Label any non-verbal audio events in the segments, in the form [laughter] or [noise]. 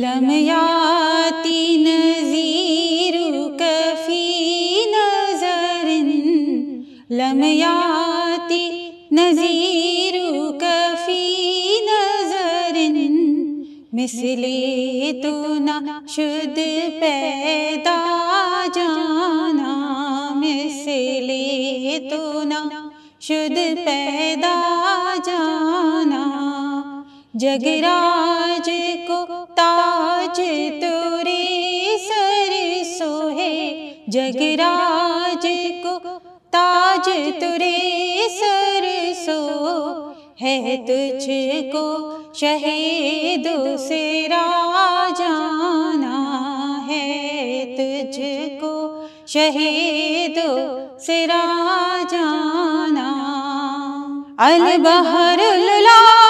लमयाति नज़ीर कफ़ी नजरन लमयाति नज़ीर कफ़ी नजरन मिसले तो ना शुद्ध पैदा जाना मिसले तो ना शुद्ध पैदा जाना जगराज ताज तुरी सर सोहे जगराज को ताज तुरी सर सो है तुझको शहीद से जाना है तुझको शहीद से जाना अलबहरुल्ला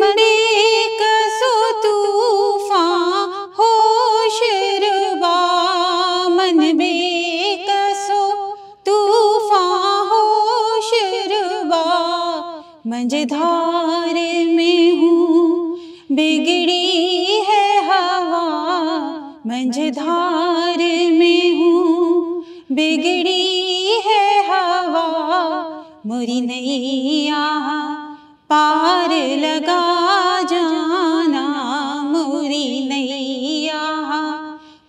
मंदी तूफा होशरबा मन बेकसो तूफा होशरबा मझधार में हूँ बिगड़ी है हवा मझधार में हूँ बिगड़ी है हवा मोरी नैया पार लगा जाना मुरी नैया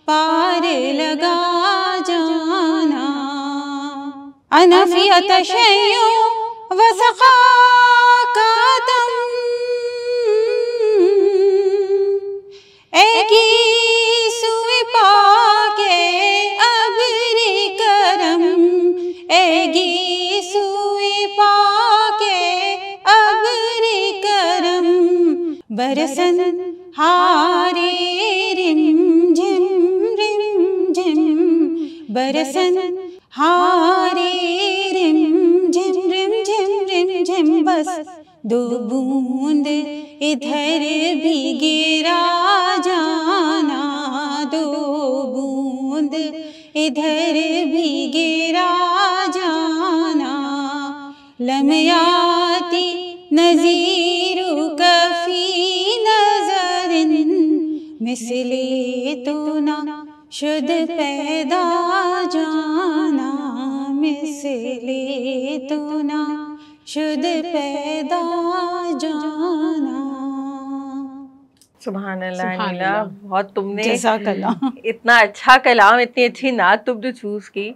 पार लगा जाना अनफियत शयो वसका का दम एक पाके अबरी करम एगी बरसन हारे रिम झिम रिम झिम बरसन हारे रिम झिम रिम बस दो बूंद इधर बहुत तुमने इतना अच्छा कलाम इतनी अच्छी नात तुमने चूज़ की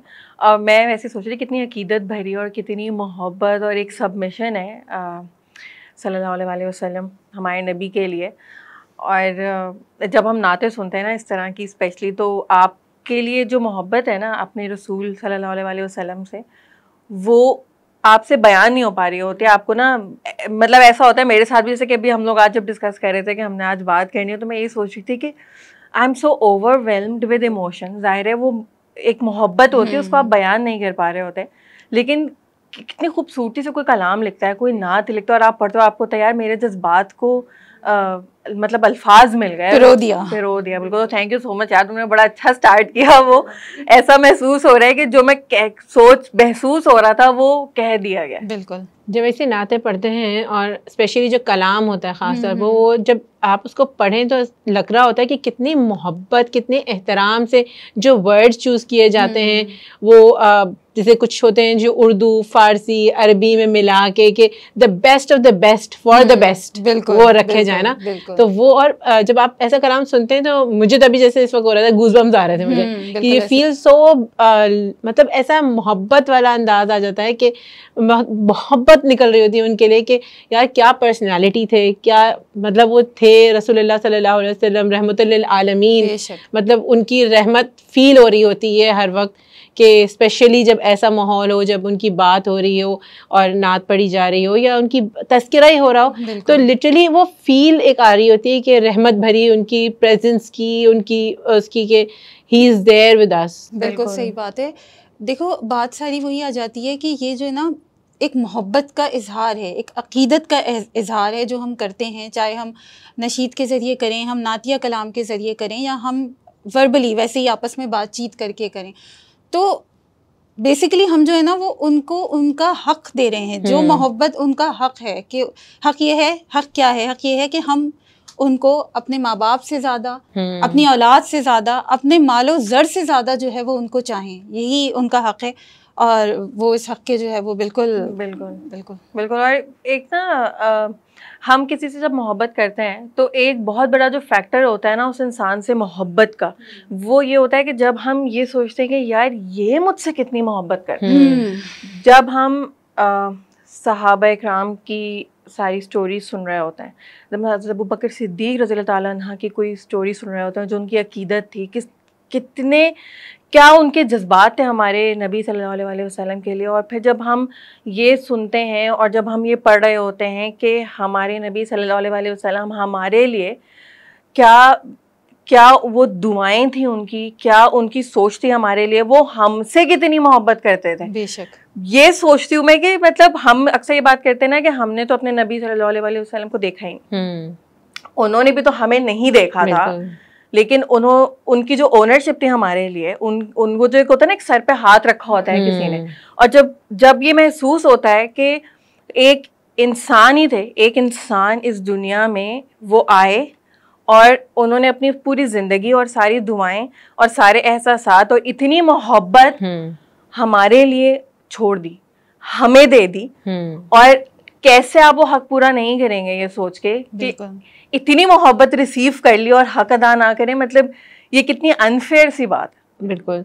और मैं वैसे सोच रही कितनी अकीदत भरी और कितनी मोहब्बत और एक सबमिशन है सल्लल्लाहु अलैहि वसल्लम हमारे नबी के लिए और जब हम नाते सुनते हैं ना इस तरह की स्पेशली तो आपके लिए जो मोहब्बत है ना अपने रसूल सल्लल्लाहु अलैहि वसल्लम से वो आपसे बयान नहीं हो पा रही होती आपको ना मतलब ऐसा होता है मेरे साथ भी जैसे कि अभी हम लोग आज जब डिस्कस कर रहे थे कि हमने आज बात करनी है तो मैं ये सोच रही थी कि I am so overwhelmed with emotion जाहिर है वो एक मोहब्बत होती है उसको आप हम्म। बयान नहीं कर पा रहे होते लेकिन कितनी खूबसूरती से कोई कलाम लिखता है कोई नात लिखता है और आप पढ़ते हो आपको तैयार तो मेरे जज्बात को मतलब अल्फाज मिल गए दिया दिया बिल्कुल तो थैंक यू सो मच यार तुमने बड़ा अच्छा स्टार्ट किया वो ऐसा महसूस हो रहा है कि जो मैं सोच महसूस हो रहा था वो कह दिया गया बिल्कुल जब ऐसे नाते पढ़ते हैं और स्पेशली जो कलाम होता है ख़ासतौर हम्म, पर हम्म। वो जब आप उसको पढ़ें तो लग रहा होता है कि कितनी मोहब्बत कितने एहतराम से जो वर्ड्स चूज़ किए जाते हम्म, हैं वो जैसे कुछ होते हैं जो उर्दू फारसी अरबी में मिला के कि the best of the best for the best वो रखे जाए ना तो वो और जब आप ऐसा कलाम सुनते हैं तो मुझे तभी जैसे इस वक्त हो रहा था गूजबम्स आ रहे थे मुझे हम्म, कि ये फील सो मतलब ऐसा मोहब्बत वाला अंदाज आ जाता है कि मोहब्बत निकल रही होती है उनके लिए कि यार क्या पर्सनैलिटी थे क्या मतलब वो थे रसूल सल्ला वसलम रहमत आलमीन मतलब उनकी रहमत फील हो रही होती है हर वक्त कि स्पेशली जब ऐसा माहौल हो जब उनकी बात हो रही हो और नात पड़ी जा रही हो या उनकी तस्करा ही हो रहा हो तो लिटरली वो फील एक आ रही होती है कि रहमत भरी उनकी प्रेजेंस की उनकी उसकी के he is there with us बिल्कुल सही बात है देखो बात सारी वही आ जाती है कि ये जो है ना एक मोहब्बत का इजहार है एक अकीदत का इजहार है जो हम करते हैं चाहे हम नशीद के ज़रिए करें हम नातिया कलाम के ज़रिए करें या हम वर्बली वैसे ही आपस में बातचीत करके करें तो बेसिकली हम जो है ना वो उनको उनका हक दे रहे हैं जो हम्म। मोहब्बत उनका हक है कि हक ये है हक क्या है हक ये है कि हम उनको अपने माँ बाप से ज़्यादा हम्म। अपनी औलाद से ज़्यादा अपने मालो ज़र से ज़्यादा जो है वो उनको चाहें यही उनका हक है और वो इस हक के जो है वो बिल्कुल बिल्कुल बिल्कुल बिल्कुल और एक ना आ, हम किसी से जब मोहब्बत करते हैं तो एक बहुत बड़ा जो फैक्टर होता है ना उस इंसान से मोहब्बत का हम्म। वो ये होता है कि जब हम ये सोचते हैं कि यार ये मुझसे कितनी मोहब्बत करते हैं हम्म। जब हम सहाब कराम की सारी स्टोरी सुन रहे होते हैं जब अबू बकर सिद्दीक रज़ी तह की कोई स्टोरी सुन रहे होते हैं जो उनकी अकीदत थी किस कितने क्या उनके जज्बात थे हमारे नबी सल्लल्लाहु अलैहि वसल्लम के लिए और फिर जब हम ये सुनते हैं और जब हम ये पढ़ रहे होते हैं कि हमारे नबी सल्लल्लाहु अलैहि वसल्लम हमारे लिए क्या क्या वो दुआएं थी उनकी क्या उनकी सोच थी हमारे लिए वो हमसे कितनी मोहब्बत करते थे बेशक ये सोचती हूँ मैं कि मतलब हम अक्सर ये बात करते हैं ना कि हमने तो अपने नबी सल्लल्लाहु अलैहि वसल्लम को देखा ही नहीं हम्म। उन्होंने भी तो हमें नहीं देखा था लेकिन उन्हों उनकी जो ओनरशिप थी हमारे लिए उन उनको जो एक होता है ना एक सर पे हाथ रखा होता है किसी ने हम्म। और जब जब ये महसूस होता है कि एक इंसान ही थे एक इंसान इस दुनिया में वो आए और उन्होंने अपनी पूरी ज़िंदगी और सारी दुआएं और सारे एहसास और इतनी मोहब्बत हम्म। हमारे लिए छोड़ दी हमें दे दी हम्म। और कैसे आप वो हक पूरा नहीं करेंगे ये सोच के कि इतनी मोहब्बत रिसीव कर ली और हक अदा ना करें मतलब ये कितनी अनफेयर सी बात है बिल्कुल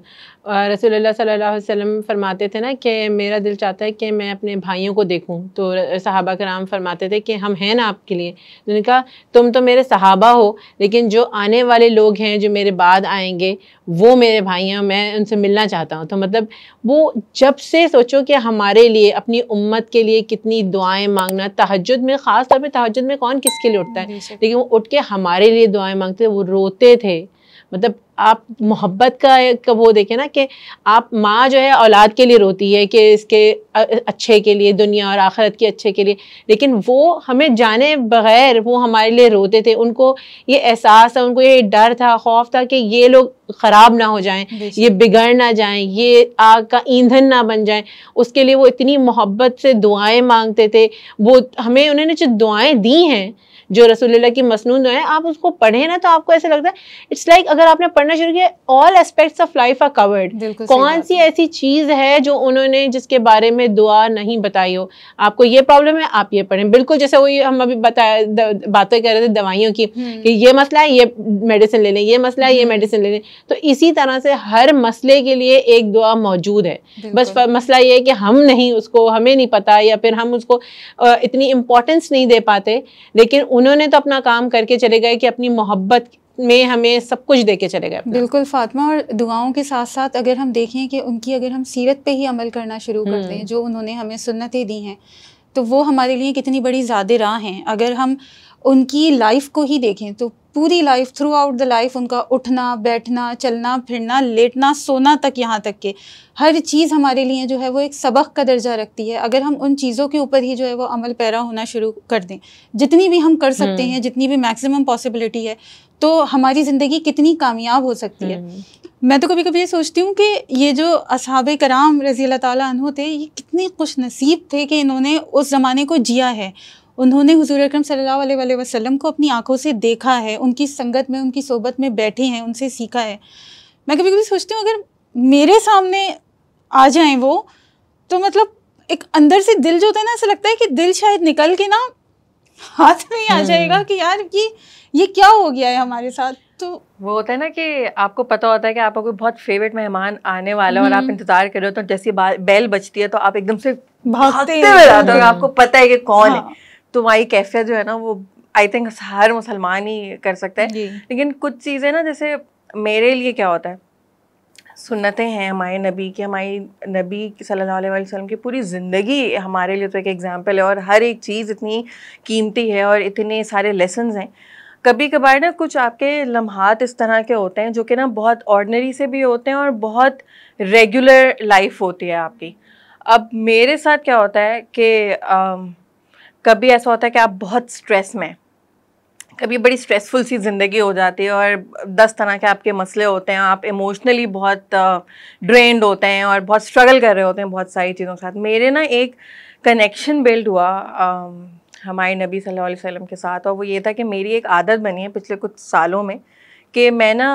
रसोल्ला सल्लल्लाहु वसल्लम फरमाते थे ना कि मेरा दिल चाहता है कि मैं अपने भाइयों को देखूं तो सहाबा कराम फरमाते थे कि हम हैं ना आपके लिए उन्होंने कहा तुम तो मेरे सहाबा हो लेकिन जो आने वाले लोग हैं जो मेरे बाद आएंगे वो मेरे भाई हैं मैं उनसे मिलना चाहता हूँ तो मतलब वो जब से सोचो कि हमारे लिए अपनी उम्मत के लिए कितनी दुआएँ मांगना तहजद में ख़ास तौर पर तहजद में कौन किसके लिए उठता है लेकिन वो उठ के हमारे लिए दुआएँ मांगते वो रोते थे मतलब आप मोहब्बत का एक वो देखें ना कि आप माँ जो है औलाद के लिए रोती है कि इसके अच्छे के लिए दुनिया और आखिरत के अच्छे के लिए लेकिन वो हमें जाने बगैर वो हमारे लिए रोते थे उनको ये एहसास था उनको ये डर था खौफ था कि ये लोग ख़राब ना हो जाएं ये बिगड़ ना जाएं ये आग का ईंधन ना बन जाएं उसके लिए वो इतनी मोहब्बत से दुआएँ मांगते थे वो हमें उन्होंने जो दुआएँ दी हैं जो रसुल्ला की मसनून है आप उसको पढ़े ना तो आपको ऐसा लगता है इट्स लाइक like अगर आपने पढ़ना शुरू किया all aspects of life are covered कौन सी ऐसी चीज़ है जो उन्होंने जिसके बारे में दुआ नहीं बताई हो आपको ये प्रॉब्लम है आप ये पढ़ें बिल्कुल जैसे वही हम अभी बताया बातें कर रहे थे दवाइयों की हम्म। कि ये मसला है ये मेडिसिन ले लें ये मसला है ये मेडिसिन हम्म। ले लें तो इसी तरह से हर मसले के लिए एक दुआ मौजूद है बस मसला ये है कि हम नहीं उसको हमें नहीं पता या फिर हम उसको इतनी इम्पोर्टेंस नहीं दे पाते लेकिन उन्होंने तो अपना काम करके चले गए कि अपनी मोहब्बत में हमें सब कुछ दे के चले गए बिल्कुल फातिमा और दुआओं के साथ साथ अगर हम देखें कि उनकी अगर हम सीरत पे ही अमल करना शुरू कर हम्म। दें जो उन्होंने हमें सुन्नतें दी हैं तो वो हमारे लिए कितनी बड़ी ज़्यादा राह हैं अगर हम उनकी लाइफ को ही देखें तो पूरी life throughout the life उनका उठना बैठना चलना फिरना लेटना सोना तक यहाँ तक के हर चीज़ हमारे लिए जो है वो एक सबक का दर्जा रखती है अगर हम उन चीज़ों के ऊपर ही जो है वो अमल पैरा होना शुरू कर दें जितनी भी हम कर सकते हम्म। हैं जितनी भी मैक्सिमम पॉसिबिलिटी है तो हमारी ज़िंदगी कितनी कामयाब हो सकती है हम्म। मैं तो कभी कभी ये सोचती हूँ कि ये जो असहाब कराम रज़ी अल्लाह तु थे ये कितने खुश नसीब थे कि इन्होंने उस ज़माने को जिया है उन्होंने हुजूर अकरम सल्लल्लाहु अलैहि वसल्लम को अपनी आंखों से देखा है उनकी संगत में उनकी सोबत में बैठे हैं उनसे सीखा है मैं कभी कभी सोचती हूँ अगर मेरे सामने आ जाए वो तो मतलब एक अंदर से दिल जो होता है ना ऐसा लगता है कि दिल शायद निकल के ना हाथ में आ जाएगा हम्म। कि यार ये ये क्या हो गया है हमारे साथ तो वो होता है ना कि आपको पता होता है कि आपका कोई बहुत फेवरेट मेहमान आने वाला है और आप हम्म। इंतजार कर रहे हो तो जैसे बैल बचती है तो आप एकदम से भागते हुए आपको पता है कि कौन है हाँ। तुम्हारी तो कैफियत जो है ना वो आई थिंक हर मुसलमान ही कर सकता है लेकिन कुछ चीज़ें ना जैसे मेरे लिए क्या होता है सुनते हैं हमारे नबी की हमारी नबी सल्लल्लाहु अलैहि वसल्लम की पूरी ज़िंदगी हमारे लिए तो एक एग्ज़ाम्पल है और हर एक चीज़ इतनी कीमती है और इतने सारे लेसन हैं कभी कभार ना कुछ आपके लम्हात इस तरह के होते हैं जो कि ना बहुत ऑर्डनरी से भी होते हैं और बहुत रेगुलर लाइफ होती है आपकी अब मेरे साथ क्या होता है कि कभी ऐसा होता है कि आप बहुत स्ट्रेस में कभी बड़ी स्ट्रेसफुल सी ज़िंदगी हो जाती है और दस तरह के आपके मसले होते हैं आप इमोशनली बहुत ड्रेंड होते हैं और बहुत स्ट्रगल कर रहे होते हैं बहुत सारी चीज़ों के साथ मेरे ना एक कनेक्शन बिल्ड हुआ हमारे नबी सल्लल्लाहु अलैहि वसल्लम के साथ और वो ये था कि मेरी एक आदत बनी है पिछले कुछ सालों में कि मैं ना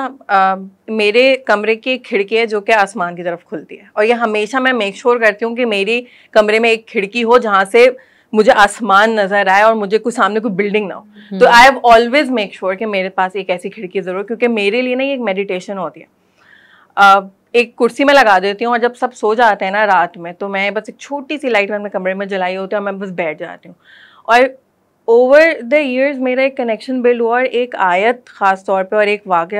मेरे कमरे की खिड़की है जो कि आसमान की तरफ खुलती है और ये हमेशा मैं मेक श्योर करती हूँ कि मेरी कमरे में एक खिड़की हो जहाँ से मुझे आसमान नजर आए और मुझे कोई सामने कोई बिल्डिंग ना हो हम्म। तो I have always make sure कि मेरे पास एक ऐसी खिड़की जरूर क्योंकि मेरे लिए ना ये एक मेडिटेशन होती है uh, एक कुर्सी में लगा देती हूँ और जब सब सो जाते हैं ना रात में तो मैं बस एक छोटी सी लाइट अपने कमरे में जलाई होती है और मैं बस बैठ जाती हूँ और ओवर द ईयर्स मेरा एक कनेक्शन बिल्ड हुआ और एक आयत ख़ास तौर पे और एक वाक़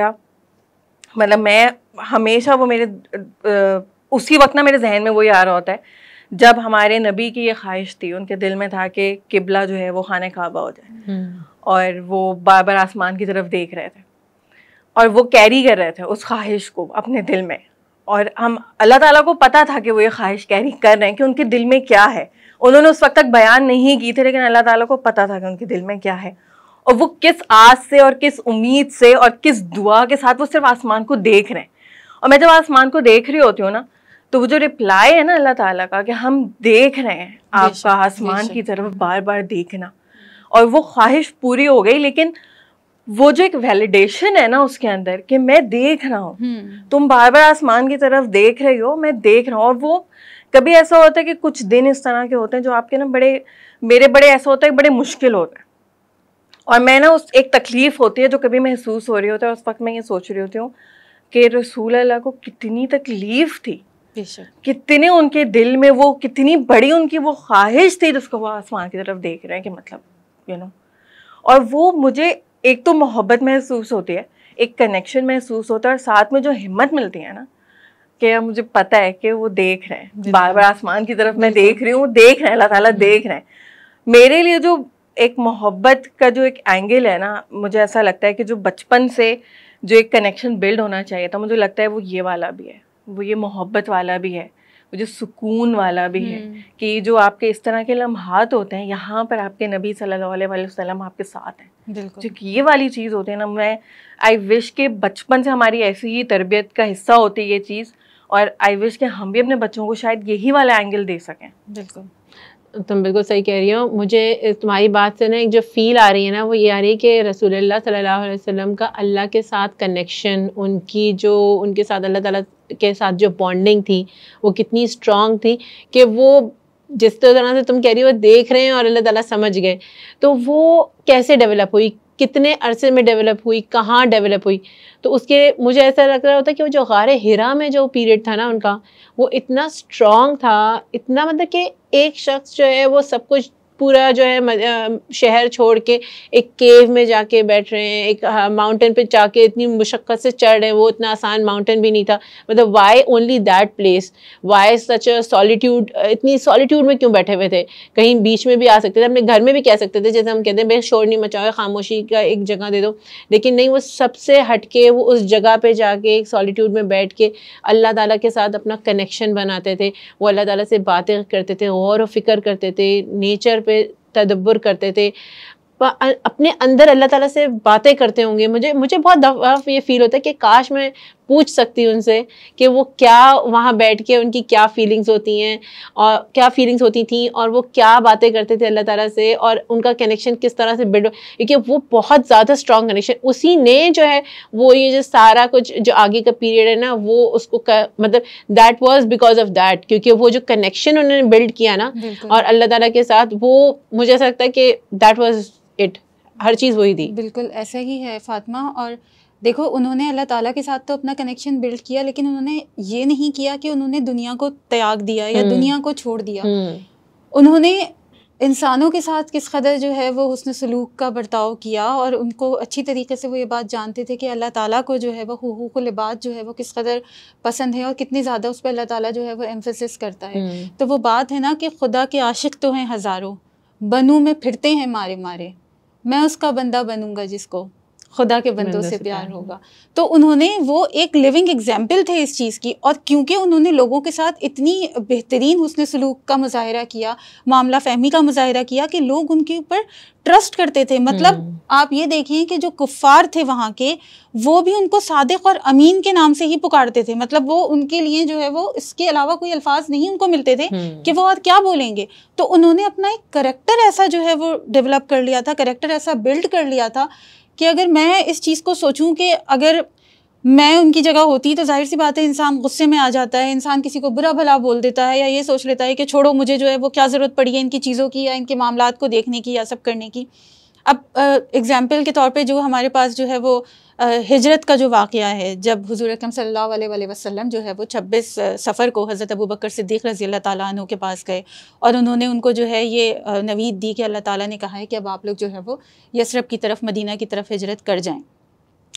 मतलब मैं हमेशा वो मेरे उसी वक्त ना मेरे जहन में वो रहा होता है जब हमारे नबी की ये ख्वाहिश थी उनके दिल में था कि किबला जो है वो खाने खाबा हो जाए हम्म। और वो बार बार आसमान की तरफ देख रहे थे और वो कैरी कर रहे थे उस ख्वाहिश को अपने दिल में और हम अल्लाह ताला को पता था कि वो ये ख्वाहिश कैरी कर रहे हैं कि उनके दिल में क्या है उन्होंने उस वक्त तक बयान नहीं की थी लेकिन अल्लाह ताला को पता था कि उनके दिल में क्या है और वो किस आस से और किस उम्मीद से और किस दुआ के साथ वो सिर्फ आसमान को देख रहे हैं और मैं जब आसमान को देख रही होती हूँ ना तो वो जो रिप्लाई है ना अल्लाह ताला का कि हम देख रहे हैं आपका आसमान की तरफ बार बार देखना और वो ख्वाहिश पूरी हो गई लेकिन वो जो एक वैलिडेशन है ना उसके अंदर कि मैं देख रहा हूँ हम्म। तुम बार बार आसमान की तरफ देख रही हो मैं देख रहा हूँ और वो कभी ऐसा होता है कि कुछ दिन इस तरह के होते हैं जो आपके ना बड़े मेरे बड़े ऐसा होता है बड़े मुश्किल होते हैं और मैं ना उस एक तकलीफ़ होती है जो कभी महसूस हो रही होता है उस वक्त मैं ये सोच रही होती हूँ कि रसूल अल्लाह को कितनी तकलीफ़ थी कितने उनके दिल में वो कितनी बड़ी उनकी वो ख्वाहिश थी जिसको वो आसमान की तरफ देख रहे हैं कि मतलब यू you नो know, और वो मुझे एक तो मोहब्बत महसूस होती है एक कनेक्शन महसूस होता है और साथ में जो हिम्मत मिलती है ना कि मुझे पता है कि वो देख रहे हैं बार बार आसमान की तरफ मैं देख रही हूँ देख रहे हैं अल्लाह ताला हम्म। देख रहे हैं मेरे लिए जो एक मोहब्बत का जो एक एंगल है ना मुझे ऐसा लगता है कि जो बचपन से जो एक कनेक्शन बिल्ड होना चाहिए था मुझे लगता है वो ये वाला भी है वो ये मोहब्बत वाला भी है वो जो सुकून वाला भी है हम्म। कि जो आपके इस तरह के लम्हात होते हैं यहाँ पर आपके नबी सल्लल्लाहु अलैहि वसल्लम आपके साथ हैं जो ये वाली चीज़ होती है ना मैं आई विश के बचपन से हमारी ऐसी ही तरबियत का हिस्सा होती है ये चीज़ और आई विश के हम भी अपने बच्चों को शायद यही वाला एंगल दे सकें बिल्कुल तुम बिल्कुल सही कह रही हो मुझे तुम्हारी बात से ना एक जो फील आ रही है ना वो ये आ रही है कि रसूलुल्लाह सल्लल्लाहु अलैहि वसल्लम का अल्लाह के साथ कनेक्शन उनकी जो उनके साथ अल्लाह ताला के साथ जो बॉन्डिंग थी वो कितनी स्ट्रांग थी कि वो जिस तरह से तुम कह रही हो देख रहे हैं और अल्लाह ताला समझ गए तो वो कैसे डेवलप हुई कितने अरसे में डेवलप हुई कहाँ डेवलप हुई तो उसके मुझे ऐसा लग रहा होता कि वो जो गार हिरा में जो पीरियड था ना उनका वो इतना स्ट्रांग था इतना मतलब कि एक शख्स जो है वो सब कुछ पूरा जो है शहर छोड़ के एक केव में जाके बैठ रहे हैं एक माउंटेन हाँ, पे जाके इतनी मुशक्क़त से चढ़ रहे हैं वो इतना आसान माउंटेन भी नहीं था मतलब why only that place why such solitude इतनी सॉलीट्यूड में क्यों बैठे हुए थे कहीं बीच में भी आ सकते थे अपने घर में भी कह सकते थे जैसे हम कहते हैं भाई शोर नहीं मचाओ खामोशी का एक जगह दे दो लेकिन नहीं वो सबसे हट के वो उस जगह पर जाके एक सॉलीट्यूड में बैठ के अल्लाह ताली के साथ अपना कनेक्शन बनाते थे वो अल्लाह ताली से बातें करते थे गौर व फिक्र करते थे नेचर पे तदब्बर करते थे अपने अंदर अल्लाह ताला से बातें करते होंगे मुझे मुझे बहुत दफ़ा ये फील होता है कि काश मैं पूछ सकती हूँ उनसे कि वो क्या वहाँ बैठ के उनकी क्या फीलिंग्स होती हैं और क्या फीलिंग्स होती थी और वो क्या बातें करते थे अल्लाह ताला से और उनका कनेक्शन किस तरह से बिल्ड क्योंकि वो बहुत ज़्यादा स्ट्रॉन्ग कनेक्शन उसी ने जो है वो ये जो सारा कुछ जो आगे का पीरियड है ना वो उसको कर, मतलब that was because of that क्योंकि वो जो कनेक्शन उन्होंने बिल्ड किया ना और अल्लाह तला के साथ वो मुझे ऐसा लगता है कि दैट वॉज इट हर चीज़ वही थी बिल्कुल ऐसा ही है फातिमा और देखो उन्होंने अल्लाह ताला के साथ तो अपना कनेक्शन बिल्ड किया लेकिन उन्होंने ये नहीं किया कि उन्होंने दुनिया को त्याग दिया या हम्म। दुनिया को छोड़ दिया हम्म। उन्होंने इंसानों के साथ किस कदर जो है वो हुसन सलूक का बर्ताव किया और उनको अच्छी तरीके से वो ये बात जानते थे कि अल्लाह ताला को जो है वह हकूक़ लिबात जो है वो किस कदर पसंद है और कितनी ज़्यादा उस पर अल्लाह ताला जो है वो एम्फोसिस करता है हम्म। तो वो बात है ना कि खुदा के आशिक तो हैं हज़ारों बनू में फिरते हैं मारे मारे मैं उसका बंदा बनूँगा जिसको खुदा के बंदों से प्यार होगा तो उन्होंने वो एक लिविंग एग्जाम्पल थे इस चीज़ की और क्योंकि उन्होंने लोगों के साथ इतनी बेहतरीन हसन सलूक का मुजाहरा किया मामला फहमी का मुजाहरा किया कि लोग उनके ऊपर ट्रस्ट करते थे मतलब हम्म। आप ये देखिए कि जो कुफ़ार थे वहाँ के वो भी उनको सादिक और अमीन के नाम से ही पुकारते थे मतलब वो उनके लिए जो है वो इसके अलावा कोई अल्फाज नहीं उनको मिलते थे हम्म। कि वो और क्या बोलेंगे तो उन्होंने अपना एक करेक्टर ऐसा जो है वो डेवलप कर लिया था करेक्टर ऐसा बिल्ड कर लिया था कि अगर मैं इस चीज़ को सोचूं कि अगर मैं उनकी जगह होती तो जाहिर सी बात है इंसान गुस्से में आ जाता है इंसान किसी को बुरा भला बोल देता है या ये सोच लेता है कि छोड़ो मुझे जो है वो क्या ज़रूरत पड़ी है इनकी चीज़ों की या इनके मामला को देखने की या सब करने की अब एग्ज़ाम्पल के तौर पर जो हमारे पास जो है वो हिजरत का जो वाक़ है जब हजूर अकम सल वसम जो है वो छब्बीस सफ़र को हज़रत अबू बकर सिद्दीक़ रज़ी तु के पास गए और उन्होंने उनको जो है ये नवीद दी कि अल्लाह ताली ने कहा है कि अब आप लोग जो है वो यसरब की तरफ मदीना की तरफ हिजरत कर जाएँ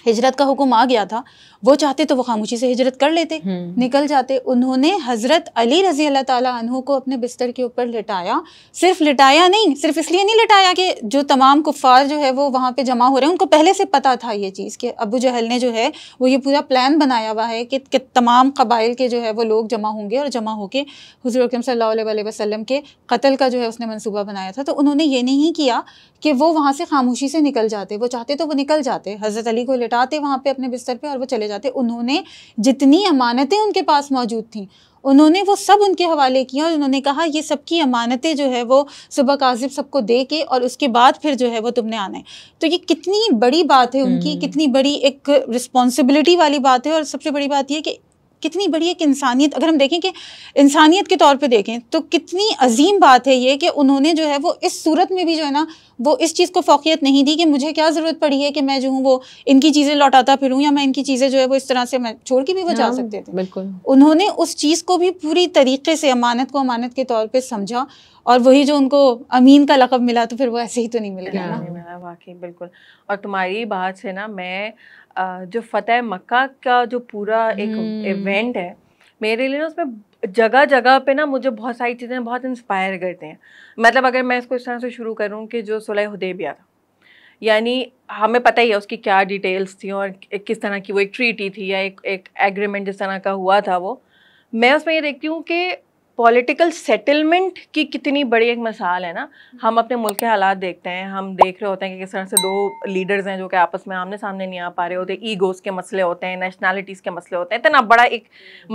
हिजरत का हुक्म आ गया था वो चाहते तो वो खामोशी से हिजरत कर लेते हम्म। निकल जाते उन्होंने हज़रत अली रजी अल्लाह तु को अपने बिस्तर के ऊपर लिटाया सिर्फ लिटाया नहीं सिर्फ इसलिए नहीं लिटाया कि जो तमाम कुफ़ार जो है वो वहाँ पे जमा हो रहे हैं उनको पहले से पता था ये चीज़ कि अबू जहल ने जो है वो ये पूरा प्लान बनाया हुआ है कि, कि तमाम कबाइल के जो है वो लोग जमा होंगे और जमा होकर हजूर अकरम सल्ला वसलम के कत्ल का जो है उसने मनसूबा बनाया था तो उन्होंने ये नहीं किया कि वो वहाँ से खामोशी से निकल जाते वो चाहते तो वो निकल जाते हज़रत अली को लिटाते वहाँ पे अपने बिस्तर पे और वो चले जाते उन्होंने जितनी अमानतें उनके पास मौजूद थीं उन्होंने वो सब उनके हवाले किया और उन्होंने कहा ये सबकी अमानतें जो है वो सुबह काजिब सबको दे के और उसके बाद फिर जो है वो तुमने आना है तो ये कितनी बड़ी बात है उनकी हम्म। कितनी बड़ी एक रिस्पॉन्सिबिलिटी वाली बात है और सबसे बड़ी बात यह कि कितनी बड़ी एक इंसानियत अगर हम देखें कि इंसानियत के तौर पे देखें तो कितनी अजीम बात है ये कि उन्होंने जो है वो इस सूरत में भी जो है ना वो इस चीज़ को फोकियत नहीं दी कि मुझे क्या ज़रूरत पड़ी है कि मैं जो हूँ वो इनकी चीज़ें लौटाता फिरूँ या मैं इनकी चीज़ें जो है वो इस तरह से मैं छोड़ के भी वो जा हाँ, सकते थे बिल्कुल उन्होंने उस चीज़ को भी पूरी तरीके से अमानत को अमानत के तौर पर समझा और वही जो उनको अमीन का लकब मिला तो फिर वो ऐसे ही तो नहीं मिल गया ना वाकई बिल्कुल और तुम्हारी बात से ना मैं जो फतेह मक्का का जो पूरा एक इवेंट हम्म। है मेरे लिए ना उसमें जगह जगह पे ना मुझे बहुत सारी चीज़ें बहुत इंस्पायर करते हैं मतलब अगर मैं इसको इस तरह से शुरू करूँ कि जो सुलह हदेबिया था यानी हमें पता ही है उसकी क्या डिटेल्स थी और किस तरह की वो एक ट्रीटी थी या एक एक एग्रीमेंट जिस तरह का हुआ था वो मैं उसमें ये देखती हूँ कि पॉलिटिकल सेटलमेंट की कितनी बड़ी एक मिसाल है ना हम अपने मुल्क के हालात देखते हैं हम देख रहे होते हैं कि किस तरह से दो लीडर्स हैं जो कि आपस में आमने सामने नहीं आ पा रहे होते ईगोस के मसले होते हैं नेशनलिटीज़ के मसले होते हैं इतना बड़ा एक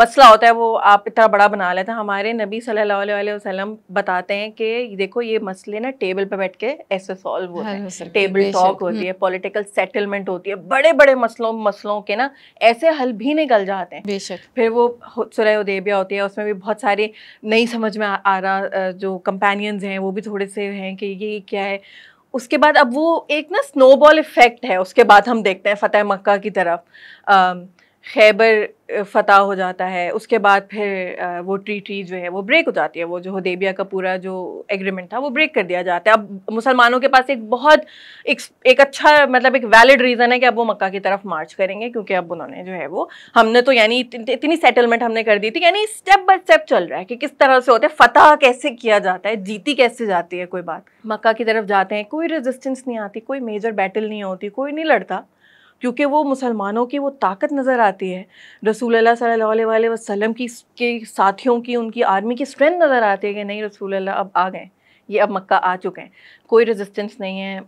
मसला होता है वो आप इतना बड़ा बना लेते हैं हमारे नबी सल्लल्लाहु बताते हैं कि देखो ये मसले ना टेबल पर बैठ के ऐसे सॉल्व होते हैं टेबल टॉक हम्म। होती है पॉलिटिकल सेटलमेंट होती है बड़े बड़े मसलों मसलों के ना ऐसे हल भी निकल जाते हैं फिर वो सुरह उदेबिया होती है उसमें भी बहुत सारी नहीं समझ में आ रहा जो कंपेनियंस हैं वो भी थोड़े से हैं कि ये क्या है उसके बाद अब वो एक ना स्नोबॉल इफेक्ट है उसके बाद हम देखते हैं फतेह मक्का की तरफ खैबर फतह हो जाता है उसके बाद फिर वो ट्रीटी जो है वो ब्रेक हो जाती है वो जो हदेबिया का पूरा जो एग्रीमेंट था वो ब्रेक कर दिया जाता है अब मुसलमानों के पास एक बहुत एक, एक अच्छा मतलब एक वैलिड रीज़न है कि अब वो मक्का की तरफ मार्च करेंगे क्योंकि अब उन्होंने जो है वो हमने तो यानी इतनी सेटलमेंट हमने कर दी थी यानी स्टेप बाय स्टेप चल रहा है कि किस तरह से होता है फतह कैसे किया जाता है जीती कैसे जाती है कोई बात मक्का की तरफ जाते हैं कोई रेजिस्टेंस नहीं आती कोई मेजर बैटल नहीं होती कोई नहीं लड़ता क्योंकि वो मुसलमानों की वो ताकत नज़र आती है रसूल सल्लल्लाहु वसलम की के साथियों की उनकी आर्मी की स्ट्रेंथ नज़र आती है कि नहीं रसूल अब आ गए ये अब मक्का आ चुके हैं कोई रेजिस्टेंस नहीं है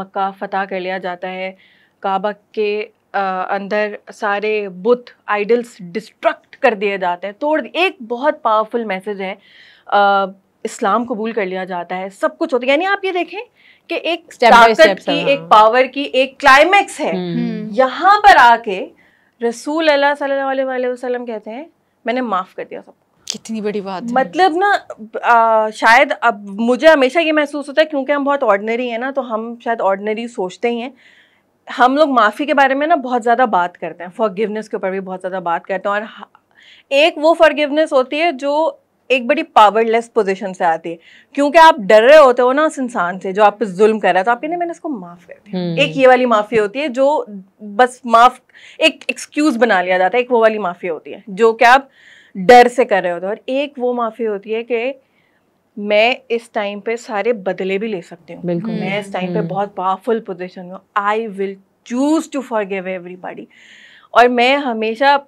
मक्का फ़तह कर लिया जाता है काबा के अंदर सारे बुत आइडल्स डिस्ट्रक्ट कर दिए जाते हैं तोड़ एक बहुत पावरफुल मैसेज है आ, इस्लाम कबूल कर लिया जाता है सब कुछ होता है यानी आप ये देखें कि एक ताकत हाँ। की एक पावर की एक क्लाइमेक्स है हम्म। हम्म। यहाँ पर आके रसूल अल्लाह सल्लल्लाहु अलैहि वसल्लम कहते हैं मैंने माफ कर दिया सबको कितनी बड़ी बात मतलब ना आ, शायद अब मुझे हमेशा ये महसूस होता है क्योंकि हम बहुत ऑर्डनरी हैं ना तो हम शायद ऑर्डनरी सोचते ही हैं हम लोग माफ़ी के बारे में ना बहुत ज़्यादा बात करते हैं फॉरगिवनेस के ऊपर भी बहुत ज़्यादा बात करते हैं और एक वो फॉरगिवनेस होती है जो एक बड़ी पावरलेस पोजीशन से आती है क्योंकि आप डर रहे होते हो ना उस इंसान से जो आप पे जुल्म कर रहा है तो आप कहते मैंने इसको माफ कर दिया हम्म। एक ये वाली माफी होती है जो बस माफ एक एक्सक्यूज बना लिया जाता है एक वो वाली माफी होती है जो कि आप डर से कर रहे होते हो और एक वो माफी होती है कि मैं इस टाइम पे सारे बदले भी ले सकती हूँ मैं इस टाइम पे हम्म। बहुत पावरफुल पोजिशन में हूँ I will choose to forgive everybody और मैं हमेशा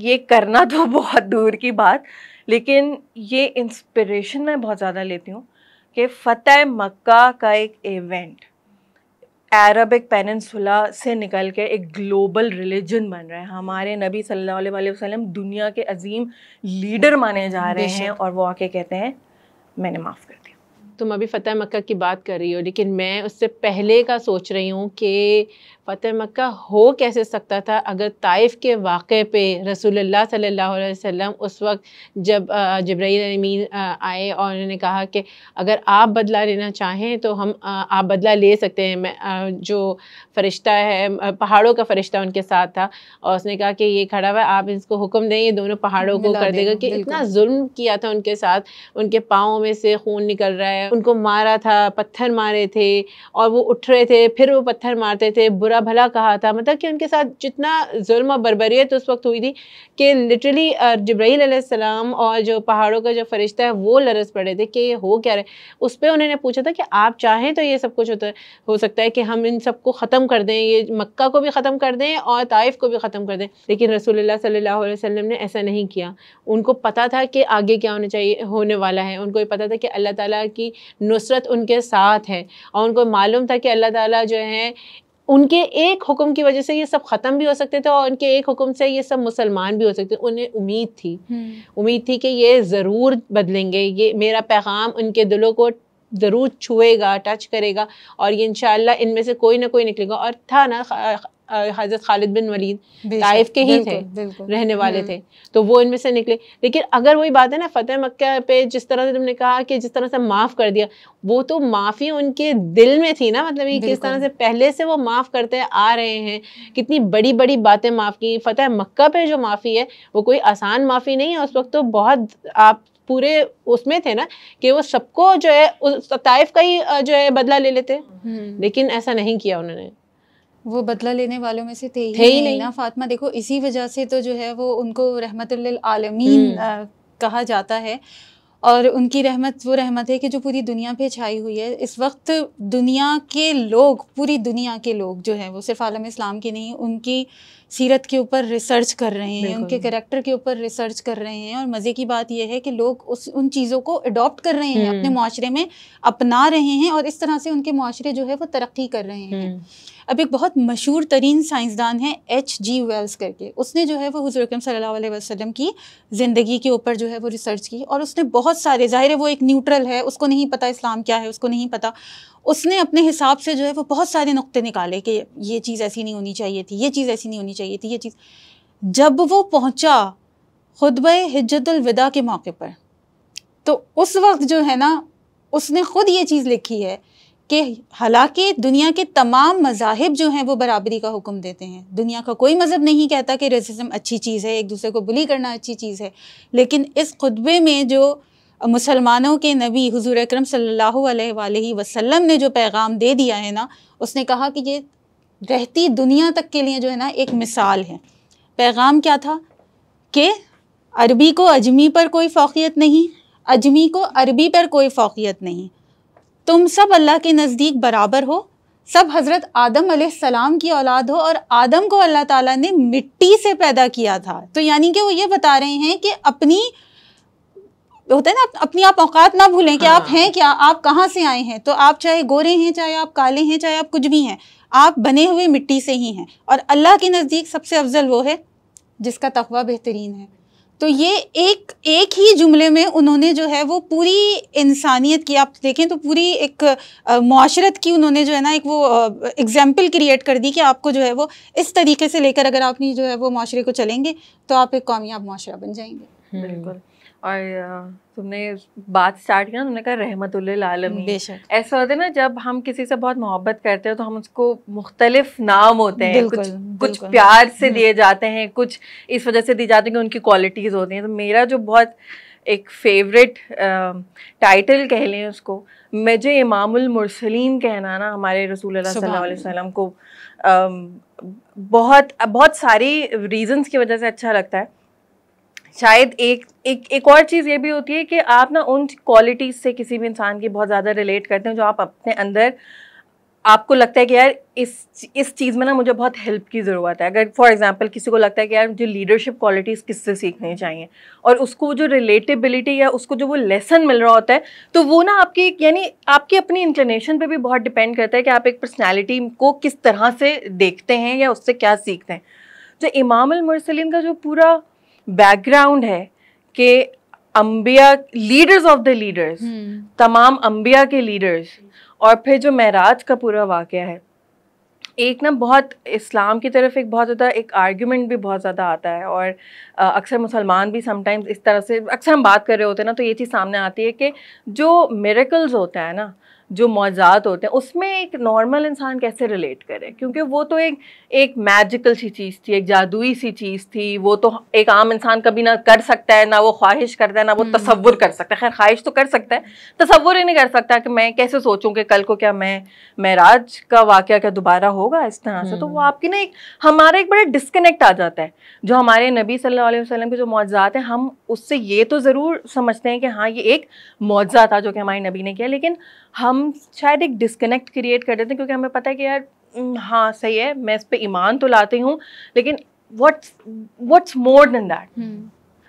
ये करना तो [laughs] बहुत दूर की बात लेकिन ये इंस्पिरेशन मैं बहुत ज़्यादा लेती हूँ कि फ़तेह मक्का का एक इवेंट अरबिक पेनसुला से निकल के एक ग्लोबल रिलीजन बन रहा है हमारे नबी सल्लल्लाहु अलैहि वसल्लम दुनिया के अजीम लीडर माने जा रहे हैं और वो आके कहते हैं मैंने माफ़ कर दिया तुम अभी फ़तेह मक्का की बात कर रही हो लेकिन मैं उससे पहले का सोच रही हूँ कि फ़तह मक्का हो कैसे सकता था अगर ताइफ के वाक़े पे रसूलुल्लाह सल्लल्लाहु अलैहि वसल्लम उस वक्त जब जब्राईल आए और उन्होंने कहा कि अगर आप बदला लेना चाहें तो हम आप बदला ले सकते हैं मैं जो फ़रिश्ता है पहाड़ों का फ़रिश्ता उनके साथ था और उसने कहा कि ये खड़ा हुआ आप इसको हुक्म दें ये दोनों पहाड़ों को कर देगा कि इतना जुल्म किया था उनके साथ उनके पाँव में से खून निकल रहा है उनको मारा था पत्थर मारे थे और वो उठ रहे थे फिर वो पत्थर मारते थे बुरा बुरा भला कहा था मतलब कि उनके साथ जितना जुल्म और बरबरीत उस वक्त हुई थी कि लिटरली जब्राईल और जो पहाड़ों का जो फरिश्ता है वो लरस पड़े थे कि हो क्या रहे उस पर उन्होंने पूछा था कि आप चाहें तो ये सब कुछ होता हो सकता है कि हम इन सबको ख़त्म कर दें ये मक्का को भी ख़त्म कर दें और ताइफ को भी ख़त्म कर दें लेकिन रसोल्ला सल्ला वसम ने ऐसा नहीं किया उनको पता था कि आगे क्या होना चाहिए होने वाला है उनको ये पता था कि अल्लाह ताला की नुसरत उनके साथ है और उनको मालूम था कि अल्लाह ताला जो है उनके एक हुक्म की वजह से ये सब ख़त्म भी हो सकते थे और उनके एक हुक्म से ये सब मुसलमान भी हो सकते थे उन्हें उम्मीद थी हम्म। उम्मीद थी कि ये ज़रूर बदलेंगे ये मेरा पैगाम उनके दिलों को ज़रूर छुएगा टच करेगा और ये इन इनमें से कोई ना कोई निकलेगा और था ना हज़रत खालिद बिन वलीद ताइफ के ही थे रहने वाले हम्म। थे तो वो इनमें से निकले लेकिन अगर वही बात है ना फ़तेह मक्का पे जिस तरह से तुमने कहा कि जिस तरह से माफ़ कर दिया वो तो माफ़ी उनके दिल में थी ना मतलब किस तरह से पहले से वो माफ़ करते आ रहे हैं कितनी बड़ी बड़ी बातें माफ़ की फ़तेह मक्का पे जो माफ़ी है वो कोई आसान माफ़ी नहीं है उस वक्त तो बहुत आप पूरे उसमें थे ना कि वो सबको जो है उस ताइफ का ही जो है बदला ले लेते हम्म। लेकिन ऐसा नहीं किया उन्होंने वो बदला लेने वालों में से थे ही, थे ही नहीं, ना फातिमा देखो इसी वजह से तो जो है वो उनको रहमत आलमीन हम्म। कहा जाता है और उनकी रहमत वो रहमत है कि जो पूरी दुनिया पे छाई हुई है इस वक्त दुनिया के लोग पूरी दुनिया के लोग जो हैं वो सिर्फ आलम इस्लाम की नहीं उनकी सीरत के ऊपर रिसर्च कर रहे हैं उनके करेक्टर के ऊपर रिसर्च कर रहे हैं और मज़े की बात यह है कि लोग उस उन चीज़ों को अडॉप्ट कर रहे हैं अपने हम्म। माशरे में अपना रहे हैं और इस तरह से उनके माशरे जो है वो तरक्की कर रहे हैं हम्म। अब एक बहुत मशहूर तरीन साइंसदान है एच जी वेल्स करके उसने जो है वो हजूर अक्रम सल्हसम की ज़िंदगी के ऊपर जो है वो रिसर्च की और उसने बहुत सारे ज़ाहिर है वो एक न्यूट्रल है उसको नहीं पता इस्लाम क्या है उसको नहीं पता उसने अपने हिसाब से जो है वो बहुत सारे नुक़े निकाले कि ये चीज़ ऐसी नहीं होनी चाहिए थी ये चीज़ ऐसी नहीं होनी चाहिए थी ये चीज़ जब वो पहुँचा खुतब हिजतलविदा के मौके पर तो उस वक्त जो है ना उसने ख़ुद ये चीज़ लिखी है कि हालांकि दुनिया के तमाम मजाहब जो हैं वो बराबरी का हुक्म देते हैं दुनिया का कोई मज़हब नहीं कहता कि रेसिज्म अच्छी चीज़ है एक दूसरे को बुली करना अच्छी चीज़ है लेकिन इस खुतबे में जो मुसलमानों के नबी हुजूर अकरम सल्लल्लाहु अलैहि वसल्लम ने जो पैगाम दे दिया है ना उसने कहा कि ये रहती दुनिया तक के लिए जो है ना एक मिसाल है पैगाम क्या था कि अरबी को अजमी पर कोई फ़ौकियत नहीं अजमी को अरबी पर कोई फ़ौकियत नहीं तुम सब अल्लाह के नज़दीक बराबर हो सब हज़रत आदम सलाम की औलाद हो और आदम को अल्लाह ताला ने मिट्टी से पैदा किया था तो यानी कि वो ये बता रहे हैं कि अपनी होता है ना अपनी आप औकात ना भूलें कि आप हाँ। हैं क्या आप कहाँ से आए हैं तो आप चाहे गोरे हैं चाहे आप काले हैं चाहे आप कुछ भी हैं आप बने हुए मिट्टी से ही हैं और अल्लाह के नज़दीक सबसे अफजल वो है जिसका तखबा बेहतरीन है तो ये एक एक ही जुमले में उन्होंने जो है वो पूरी इंसानियत की आप देखें तो पूरी एक माशरत की उन्होंने जो है ना एक वो एग्जाम्पल क्रिएट कर दी कि आपको जो है वो इस तरीके से लेकर अगर आप जो है वो माशरे को चलेंगे तो आप एक कामयाब माशरा बन जाएंगे बिल्कुल और तुमने बात स्टार्ट किया तुमने कहा रहमतुल्ल आलम ऐसा होता है ना जब हम किसी से बहुत मोहब्बत करते हैं तो हम उसको मुख्तलिफ नाम होते हैं कुछ कुछ प्यार से हम्म। दिए जाते हैं कुछ इस वजह से दी जाते हैं कि उनकी क्वालिटीज़ होती हैं तो मेरा जो बहुत एक फेवरेट टाइटल कह लें उसको मुझे इमामसलिन कहना ना हमारे रसूल सल्लाम को बहुत बहुत सारी रीजंस की वजह से अच्छा लगता है शायद एक एक एक और चीज़ ये भी होती है कि आप ना उन क्वालिटीज़ से किसी भी इंसान की बहुत ज़्यादा रिलेट करते हैं जो आप अपने अंदर आपको लगता है कि यार इस इस चीज़ में ना मुझे बहुत हेल्प की ज़रूरत है अगर फॉर एग्जांपल किसी को लगता है कि यार मुझे लीडरशिप क्वालिटीज़ किससे सीखनी चाहिए और उसको जो रिलेटेबिलिटी या उसको जो वो लेसन मिल रहा होता है तो वो ना आपकी यानी आपकी अपनी इंटरनेशन पे भी बहुत डिपेंड करता है कि आप एक पर्सनैलिटी को किस तरह से देखते हैं या उससे क्या सीखते हैं जो इमाम मुरसलिन का जो पूरा बैकग्राउंड है कि अम्बिया लीडर्स ऑफ द लीडर्स तमाम अम्बिया के लीडर्स और फिर जो महराज का पूरा वाक़ है एक ना बहुत इस्लाम की तरफ एक बहुत ज़्यादा एक आर्ग्यूमेंट भी बहुत ज़्यादा आता है और अक्सर मुसलमान भी समटाइम्स इस तरह से अक्सर हम बात कर रहे होते हैं ना तो ये चीज़ सामने आती है कि जो मेरेकल्स होता है ना जो मौजात होते हैं उसमें एक नॉर्मल इंसान कैसे रिलेट करे क्योंकि वो तो एक एक मैजिकल सी चीज़ थी एक जादुई सी चीज़ थी वो तो एक आम इंसान कभी ना कर सकता है ना वो ख्वाहिश करता है ना वो हम्म। तस्वुर कर सकता है खैर ख्वाहिश तो कर सकता है तस्वुर ही नहीं कर सकता कि मैं कैसे सोचूँ कि कल को क्या मैं महराज का वाक़ क्या दोबारा होगा इस तरह से तो वो हम्म। आपकी ना एक हमारा एक बड़ा डिस्कनेक्ट आ जाता है जो हमारे नबी सल वसलम के जो मौजात हैं हम उससे ये तो ज़रूर समझते हैं कि हाँ ये एक मौजा था जो कि हमारे नबी ने किया लेकिन हम शायद एक डिस्कनेक्ट क्रिएट कर देते हैं क्योंकि हमें पता है कि यार हाँ सही है मैं इस पर ईमान तो लाती हूँ लेकिन what's what's more than that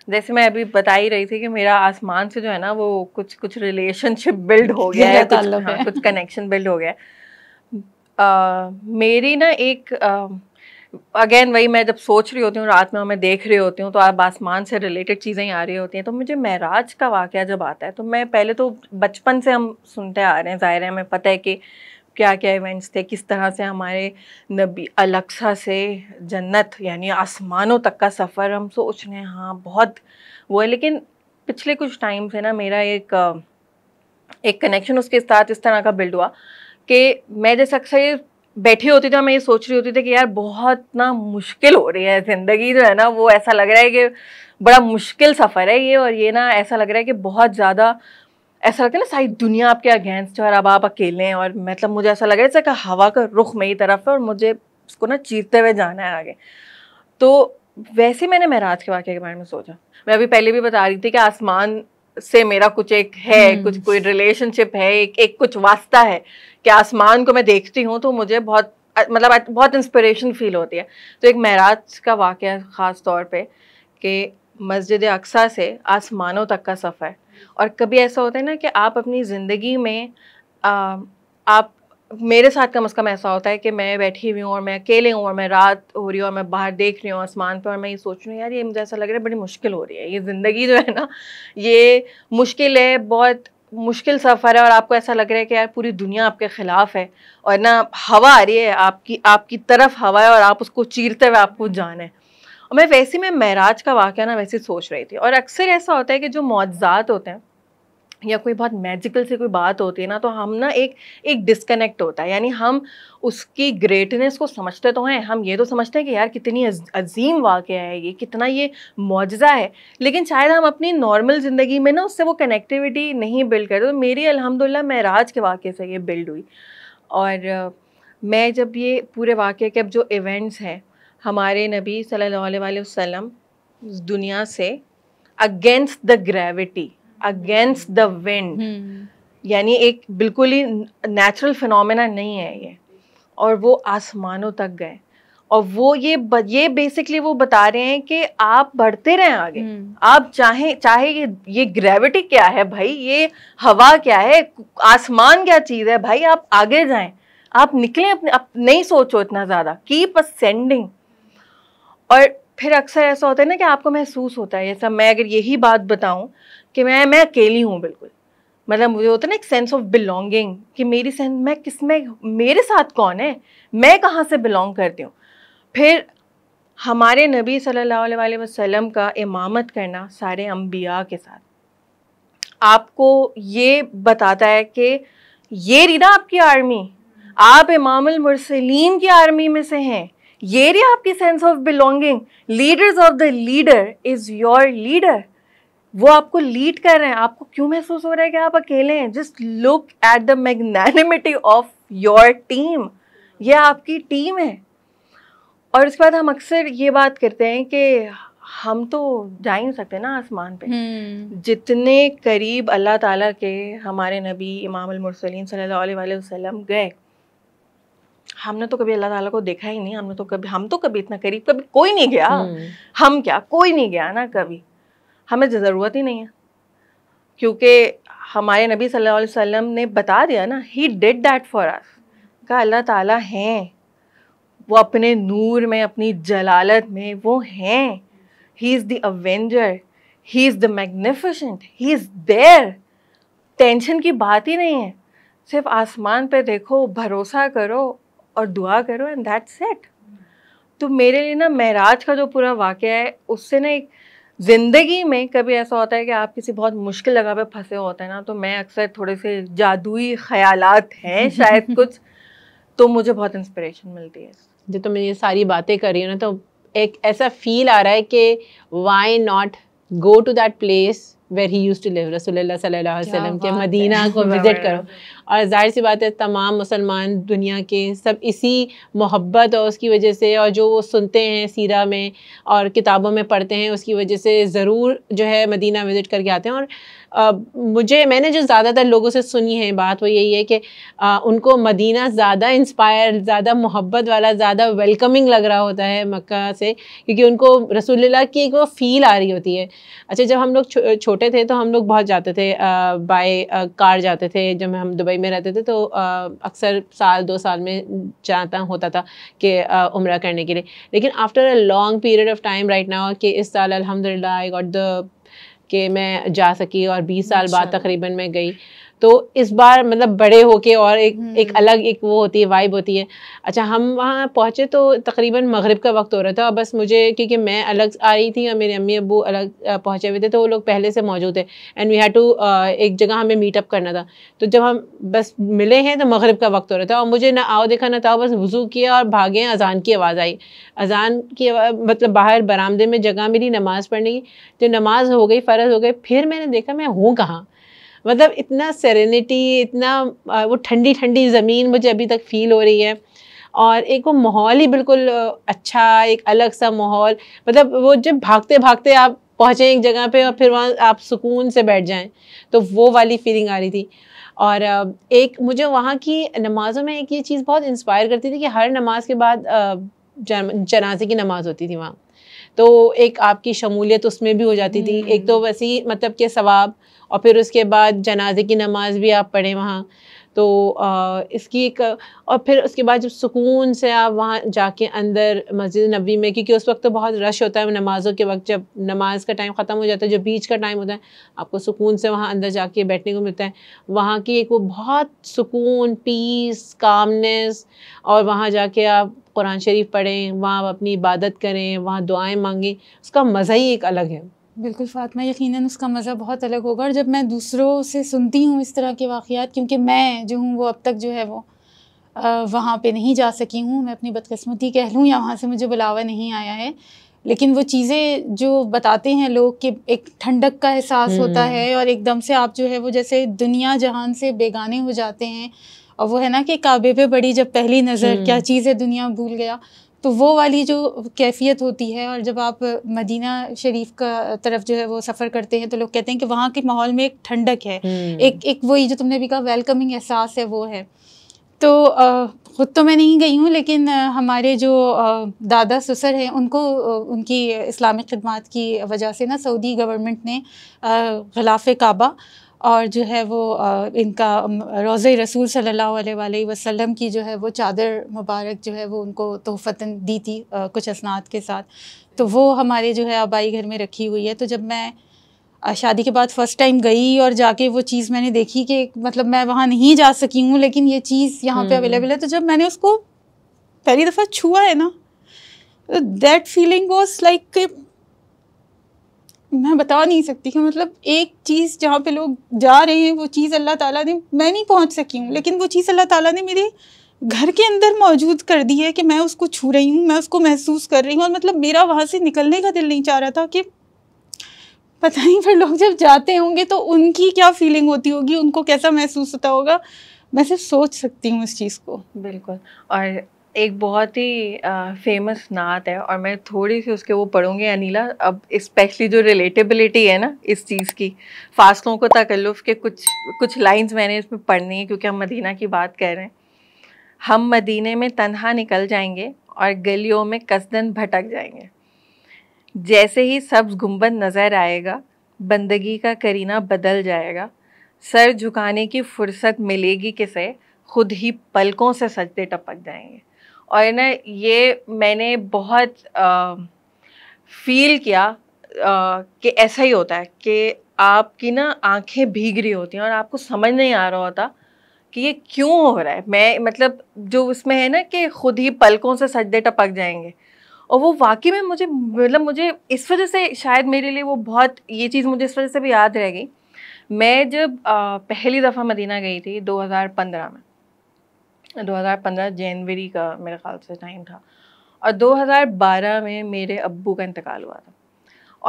जैसे मैं अभी बता ही रही थी कि मेरा आसमान से जो है ना वो कुछ कुछ रिलेशनशिप बिल्ड हाँ, हो गया है कुछ हाँ, कनेक्शन बिल्ड हो गया है uh, मेरी ना एक uh, अगेन वही मैं जब सोच रही होती हूँ रात में हमें देख रही होती हूँ तो आप आसमान से रिलेटेड चीज़ें आ रही होती हैं तो मुझे महराज का वाक़ जब आता है तो मैं पहले तो बचपन से हम सुनते आ रहे हैं ज़ाहिर है हमें पता है कि क्या क्या इवेंट्स थे किस तरह से हमारे नबी अलक्सा से जन्नत यानी आसमानों तक का सफ़र हम सोच रहे हैं हाँ बहुत वो है लेकिन पिछले कुछ टाइम से ना मेरा एक एक कनेक्शन उसके साथ इस तरह का बिल्ड हुआ कि मैं जैसे अक्सर ये बैठे होते थे मैं ये सोच रही होती थी कि यार बहुत ना मुश्किल हो रही है ज़िंदगी जो है ना वो ऐसा लग रहा है कि बड़ा मुश्किल सफ़र है ये और ये ना ऐसा लग रहा है कि बहुत ज़्यादा ऐसा लगता है ना सारी दुनिया आपके अगेंस्ट है और अब आप अकेले हैं और मतलब मुझे ऐसा लग रहा है कि हवा का रुख मेरी तरफ है और मुझे उसको ना चीरते हुए जाना है आगे तो वैसे मैंने महराज के वाक्य के बारे में सोचा मैं अभी पहले भी बता रही थी कि आसमान से मेरा कुछ एक है हम्म। कुछ कोई रिलेशनशिप है एक एक कुछ वास्ता है कि आसमान को मैं देखती हूँ तो मुझे बहुत मतलब बहुत इंस्पिरेशन फील होती है तो एक महराज का वाक़ ख़ास तौर पे कि मस्जिद अक्सा से आसमानों तक का सफ़र और कभी ऐसा होता है ना कि आप अपनी ज़िंदगी में आ, आप मेरे साथ कम अज़ कम ऐसा होता है कि मैं बैठी हुई हूँ और मैं अकेले हूँ और मैं रात हो रही हूँ और मैं बाहर देख रही हूँ आसमान पर और मैं ये सोच रही हूँ यार ये मुझे ऐसा लग रहा है बड़ी मुश्किल हो रही है ये ज़िंदगी जो है ना ये मुश्किल है बहुत मुश्किल सफ़र है और आपको ऐसा लग रहा है कि यार पूरी दुनिया आपके ख़िलाफ़ है और ना हवा आ रही है आपकी आपकी तरफ हवा है और आप उसको चीरते हुए आपको जाना है और मैं वैसे मैं महराज का वाक़ ना वैसे सोच रही थी और अक्सर ऐसा होता है कि जो मुआवजात होते हैं या कोई बहुत मैजिकल से कोई बात होती है ना तो हम ना एक एक डिस्कनेक्ट होता है यानी हम उसकी ग्रेटनेस को समझते तो हैं हम ये तो समझते हैं कि यार कितनी अजीम वाक़ है ये कितना ये मुआजा है लेकिन शायद हम अपनी नॉर्मल ज़िंदगी में ना उससे वो कनेक्टिविटी नहीं बिल्ड करते तो मेरी अलहमदिल्ला महराज के वाक़े से ये बिल्ड हुई और मैं जब ये पूरे वाक़े के अब जो इवेंट्स हैं हमारे नबी सल वसम दुनिया से against the gravity against the wind यानी एक बिल्कुल ही नेचुरल फिनोमेना नहीं है ये और वो आसमानों तक गए और वो ये ब, ये बेसिकली वो बता रहे हैं कि आप बढ़ते रहें आगे hmm. आप चाहे चाहे ये ये ग्रेविटी क्या है भाई ये हवा क्या है आसमान क्या चीज़ है भाई आप आगे जाएं आप निकलें अपने आप नहीं सोचो इतना ज़्यादा कीप असेंडिंग और फिर अक्सर ऐसा होता है ना कि आपको महसूस होता है ऐसा मैं अगर यही बात बताऊं कि मैं मैं अकेली हूँ बिल्कुल मतलब मुझे होता ना एक सेंस ऑफ बिलोंगिंग कि मेरी सेंस मैं किस में मेरे साथ कौन है मैं कहाँ से बिलोंग करती हूँ फिर हमारे नबी सल्लल्लाहु अलैहि वसल्लम का इमामत करना सारे अम्बिया के साथ आपको ये बताता है कि ये रही ना आपकी आर्मी आप इमामसलीम मुरसलीन की आर्मी में से हैं ये रही आपकी sense of belonging leaders of the leader is your leader वो आपको लीड कर रहे हैं आपको क्यों महसूस हो रहा है कि आप अकेले हैं just look at the magnanimity of your team ये आपकी टीम है और उसके बाद हम अक्सर ये बात करते हैं कि हम तो जा ही सकते ना आसमान पे hmm. जितने करीब अल्लाह ताला के हमारे नबी इमाम अलमरसलीम वसल्लम गए हमने तो कभी अल्लाह ताला को देखा ही नहीं हमने तो कभी हम तो कभी इतना करीब कभी कोई नहीं गया hmm. हम क्या कोई नहीं गया ना कभी हमें ज़रूरत ही नहीं है क्योंकि हमारे नबी सल्लल्लाहु अलैहि वसल्लम ने बता दिया ना he did that for us का अल्लाह ताला हैं वो अपने नूर में अपनी जलालत में वो हैं he is the avenger he is the magnificent he is there tension की बात ही नहीं है सिर्फ आसमान पे देखो भरोसा करो और दुआ करो एंड दैट सेट तो मेरे लिए ना महराज का जो पूरा वाक़ है उससे ना एक ज़िंदगी में कभी ऐसा होता है कि आप किसी बहुत मुश्किल जगह पे फंसे होते हैं ना तो मैं अक्सर थोड़े से जादुई ख्यालात हैं शायद [laughs] कुछ तो मुझे बहुत इंस्पिरेशन मिलती है जो तो मैं ये सारी बातें कर रही हूँ ना तो एक ऐसा फील आ रहा है कि why not go to that place where he used to live रसोल्ला सल्ला वसलम के मदीना को विजिट [laughs] करो और जाहिर सी बात है तमाम मुसलमान दुनिया के सब इसी मोहब्बत और उसकी वजह से और जो वो सुनते हैं सीरा में और किताबों में पढ़ते हैं उसकी वजह से ज़रूर जो है मदीना विज़िट करके आते हैं और आ, मुझे मैंने जो ज़्यादातर लोगों से सुनी है बात वो यही है कि आ, उनको मदीना ज़्यादा इंस्पायर ज़्यादा मोहब्बत वाला ज़्यादा वेलकमिंग लग रहा होता है मक्का से क्योंकि उनको रसूलुल्लाह की एक वो फ़ील आ रही होती है अच्छा जब हम लोग छो, छोटे थे तो हम लोग बहुत जाते थे बाय कार जाते थे जब हम दुबई में रहते थे तो अक्सर साल दो साल में जाता होता था कि उम्र करने के लिए लेकिन after a long period of time right now कि इस साल अलहमदिल्ला आई गॉट द कि मैं जा सकी और 20 साल बाद अच्छा। तकरीबन मैं गई तो इस बार मतलब बड़े होके और एक हम्म। एक अलग एक वो होती है वाइब होती है अच्छा हम वहाँ पहुँचे तो तकरीबन मगरब का वक्त हो रहा था और बस मुझे क्योंकि मैं अलग आ रही थी और मेरे अम्मी अबू अलग पहुँचे हुए थे तो वो लोग पहले से मौजूद थे एंड वी हैड टू एक जगह हमें मीटअप करना था तो जब हम बस मिले हैं तो मगरब का वक्त हो रहा था और मुझे ना आओ देखा ना था बस वज़ू किया और भागे अजान की आवाज़ आई अजान की मतलब बाहर बरामदे में जगह मिली नमाज़ पढ़ने की तो नमाज़ हो गई फ़र्ज़ हो गई फिर मैंने देखा मैं हूँ कहाँ मतलब इतना सेरेनिटी इतना वो ठंडी ठंडी ज़मीन मुझे अभी तक फील हो रही है और एक वो माहौल ही बिल्कुल अच्छा एक अलग सा माहौल मतलब वो जब भागते भागते आप पहुँचें एक जगह पे और फिर वहाँ आप सुकून से बैठ जाएं तो वो वाली फीलिंग आ रही थी और एक मुझे वहाँ की नमाज़ों में एक ये चीज़ बहुत इंस्पायर करती थी कि हर नमाज के बाद जनाजे की नमाज़ होती थी वहाँ तो एक आपकी शमूलियत उसमें भी हो जाती थी हम्म। एक तो वैसे ही मतलब के सवाब और फिर उसके बाद जनाजे की नमाज भी आप पढ़ें वहाँ तो आ, इसकी एक और फिर उसके बाद जब सुकून से आप वहाँ जाके अंदर मस्जिद नबी में क्योंकि उस वक्त तो बहुत रश होता है नमाज़ों के वक्त जब नमाज का टाइम ख़त्म हो जाता है जो बीच का टाइम होता है आपको सुकून से वहाँ अंदर जाके बैठने को मिलता है वहाँ की एक वो बहुत सुकून पीस कामनेस और वहाँ जाके आप कुरान शरीफ पढ़ें वहाँ अपनी इबादत करें वहाँ दुआएं मांगें उसका मज़ा ही एक अलग है बिल्कुल फ़ातिमा यकीनन उसका मज़ा बहुत अलग होगा और जब मैं दूसरों से सुनती हूँ इस तरह के वाक़ात क्योंकि मैं जो हूँ वो अब तक जो है वो वहाँ पे नहीं जा सकी हूँ मैं अपनी बदकस्मती कह लूँ या वहाँ से मुझे बुलावा नहीं आया है लेकिन वो चीज़ें जो बताते हैं लोग कि एक ठंडक का एहसास होता हम्म। है और एकदम से आप जो है वो जैसे दुनिया जहान से बेगाने हो जाते हैं और वो है ना कि काबे पे बड़ी जब पहली नज़र क्या हम्म। चीज़ है दुनिया भूल गया तो वो वाली जो कैफियत होती है और जब आप मदीना शरीफ का तरफ जो है वो सफ़र करते हैं तो लोग कहते हैं कि वहाँ के माहौल में एक ठंडक है हम्म। एक एक वही जो तुमने भी कहा वेलकमिंग एहसास है वो है तो ख़ुद तो मैं नहीं गई हूँ लेकिन हमारे जो दादा ससुर हैं उनको उनकी इस्लामिक खदमात की वजह से ना सऊदी गवर्नमेंट ने गलाफ काबा और जो है वो इनका रोज़ रसूल सल्लल्लाहु अलैहि वसल्लम की जो है वो चादर मुबारक जो है वो उनको तोहफ़ता दी थी कुछ असनाद के साथ तो वो हमारे जो है आबाई घर में रखी हुई है तो जब मैं शादी के बाद फ़र्स्ट टाइम गई और जाके वो चीज़ मैंने देखी कि मतलब मैं वहाँ नहीं जा सकी हूँ लेकिन ये चीज़ यहाँ पे हम्म। अवेलेबल है तो जब मैंने उसको पहली दफ़ा छुआ है ना दैट फीलिंग वॉज लाइक मैं बता नहीं सकती कि मतलब एक चीज़ जहाँ पे लोग जा रहे हैं वो चीज़ अल्लाह ताला ने मैं नहीं पहुँच सकी हूँ लेकिन वो चीज़ अल्लाह ताला ने मेरे घर के अंदर मौजूद कर दी है कि मैं उसको छू रही हूँ मैं उसको महसूस कर रही हूँ और मतलब मेरा वहाँ से निकलने का दिल नहीं चाह रहा था कि पता नहीं फिर लोग जब जाते होंगे तो उनकी क्या फीलिंग होती होगी उनको कैसा महसूस होता होगा मैं सिर्फ सोच सकती हूँ उस चीज़ को बिल्कुल और एक बहुत ही फेमस नात है और मैं थोड़ी सी उसके वो पढ़ूंगी अनिला अब स्पेशली जो रिलेटेबिलिटी है ना इस चीज़ की फासलों को तकल्लुफ़ के कुछ कुछ लाइंस मैंने इसमें पढ़नी है क्योंकि हम मदीना की बात कर रहे हैं हम मदीने में तनहा निकल जाएंगे और गलियों में कसदन भटक जाएंगे जैसे ही सब्ज गुम्बद नज़र आएगा बंदगी का करीना बदल जाएगा सर झुकाने की फुर्सत मिलेगी किसे खुद ही पलकों से सजते टपक जाएंगे और ना ये मैंने बहुत फील किया कि ऐसा ही होता है कि आपकी ना आंखें भीग रही होती हैं और आपको समझ नहीं आ रहा होता कि ये क्यों हो रहा है मैं मतलब जो उसमें है ना कि खुद ही पलकों से सजदे टपक जाएंगे और वो वाकई में मुझे मतलब मुझे इस वजह से शायद मेरे लिए वो बहुत ये चीज़ मुझे इस वजह से भी याद रह गई मैं जब आ, पहली दफ़ा मदीना गई थी 2015 में 2015 जनवरी का मेरे ख्याल से टाइम था और 2012 में मेरे अब्बू का इंतकाल हुआ था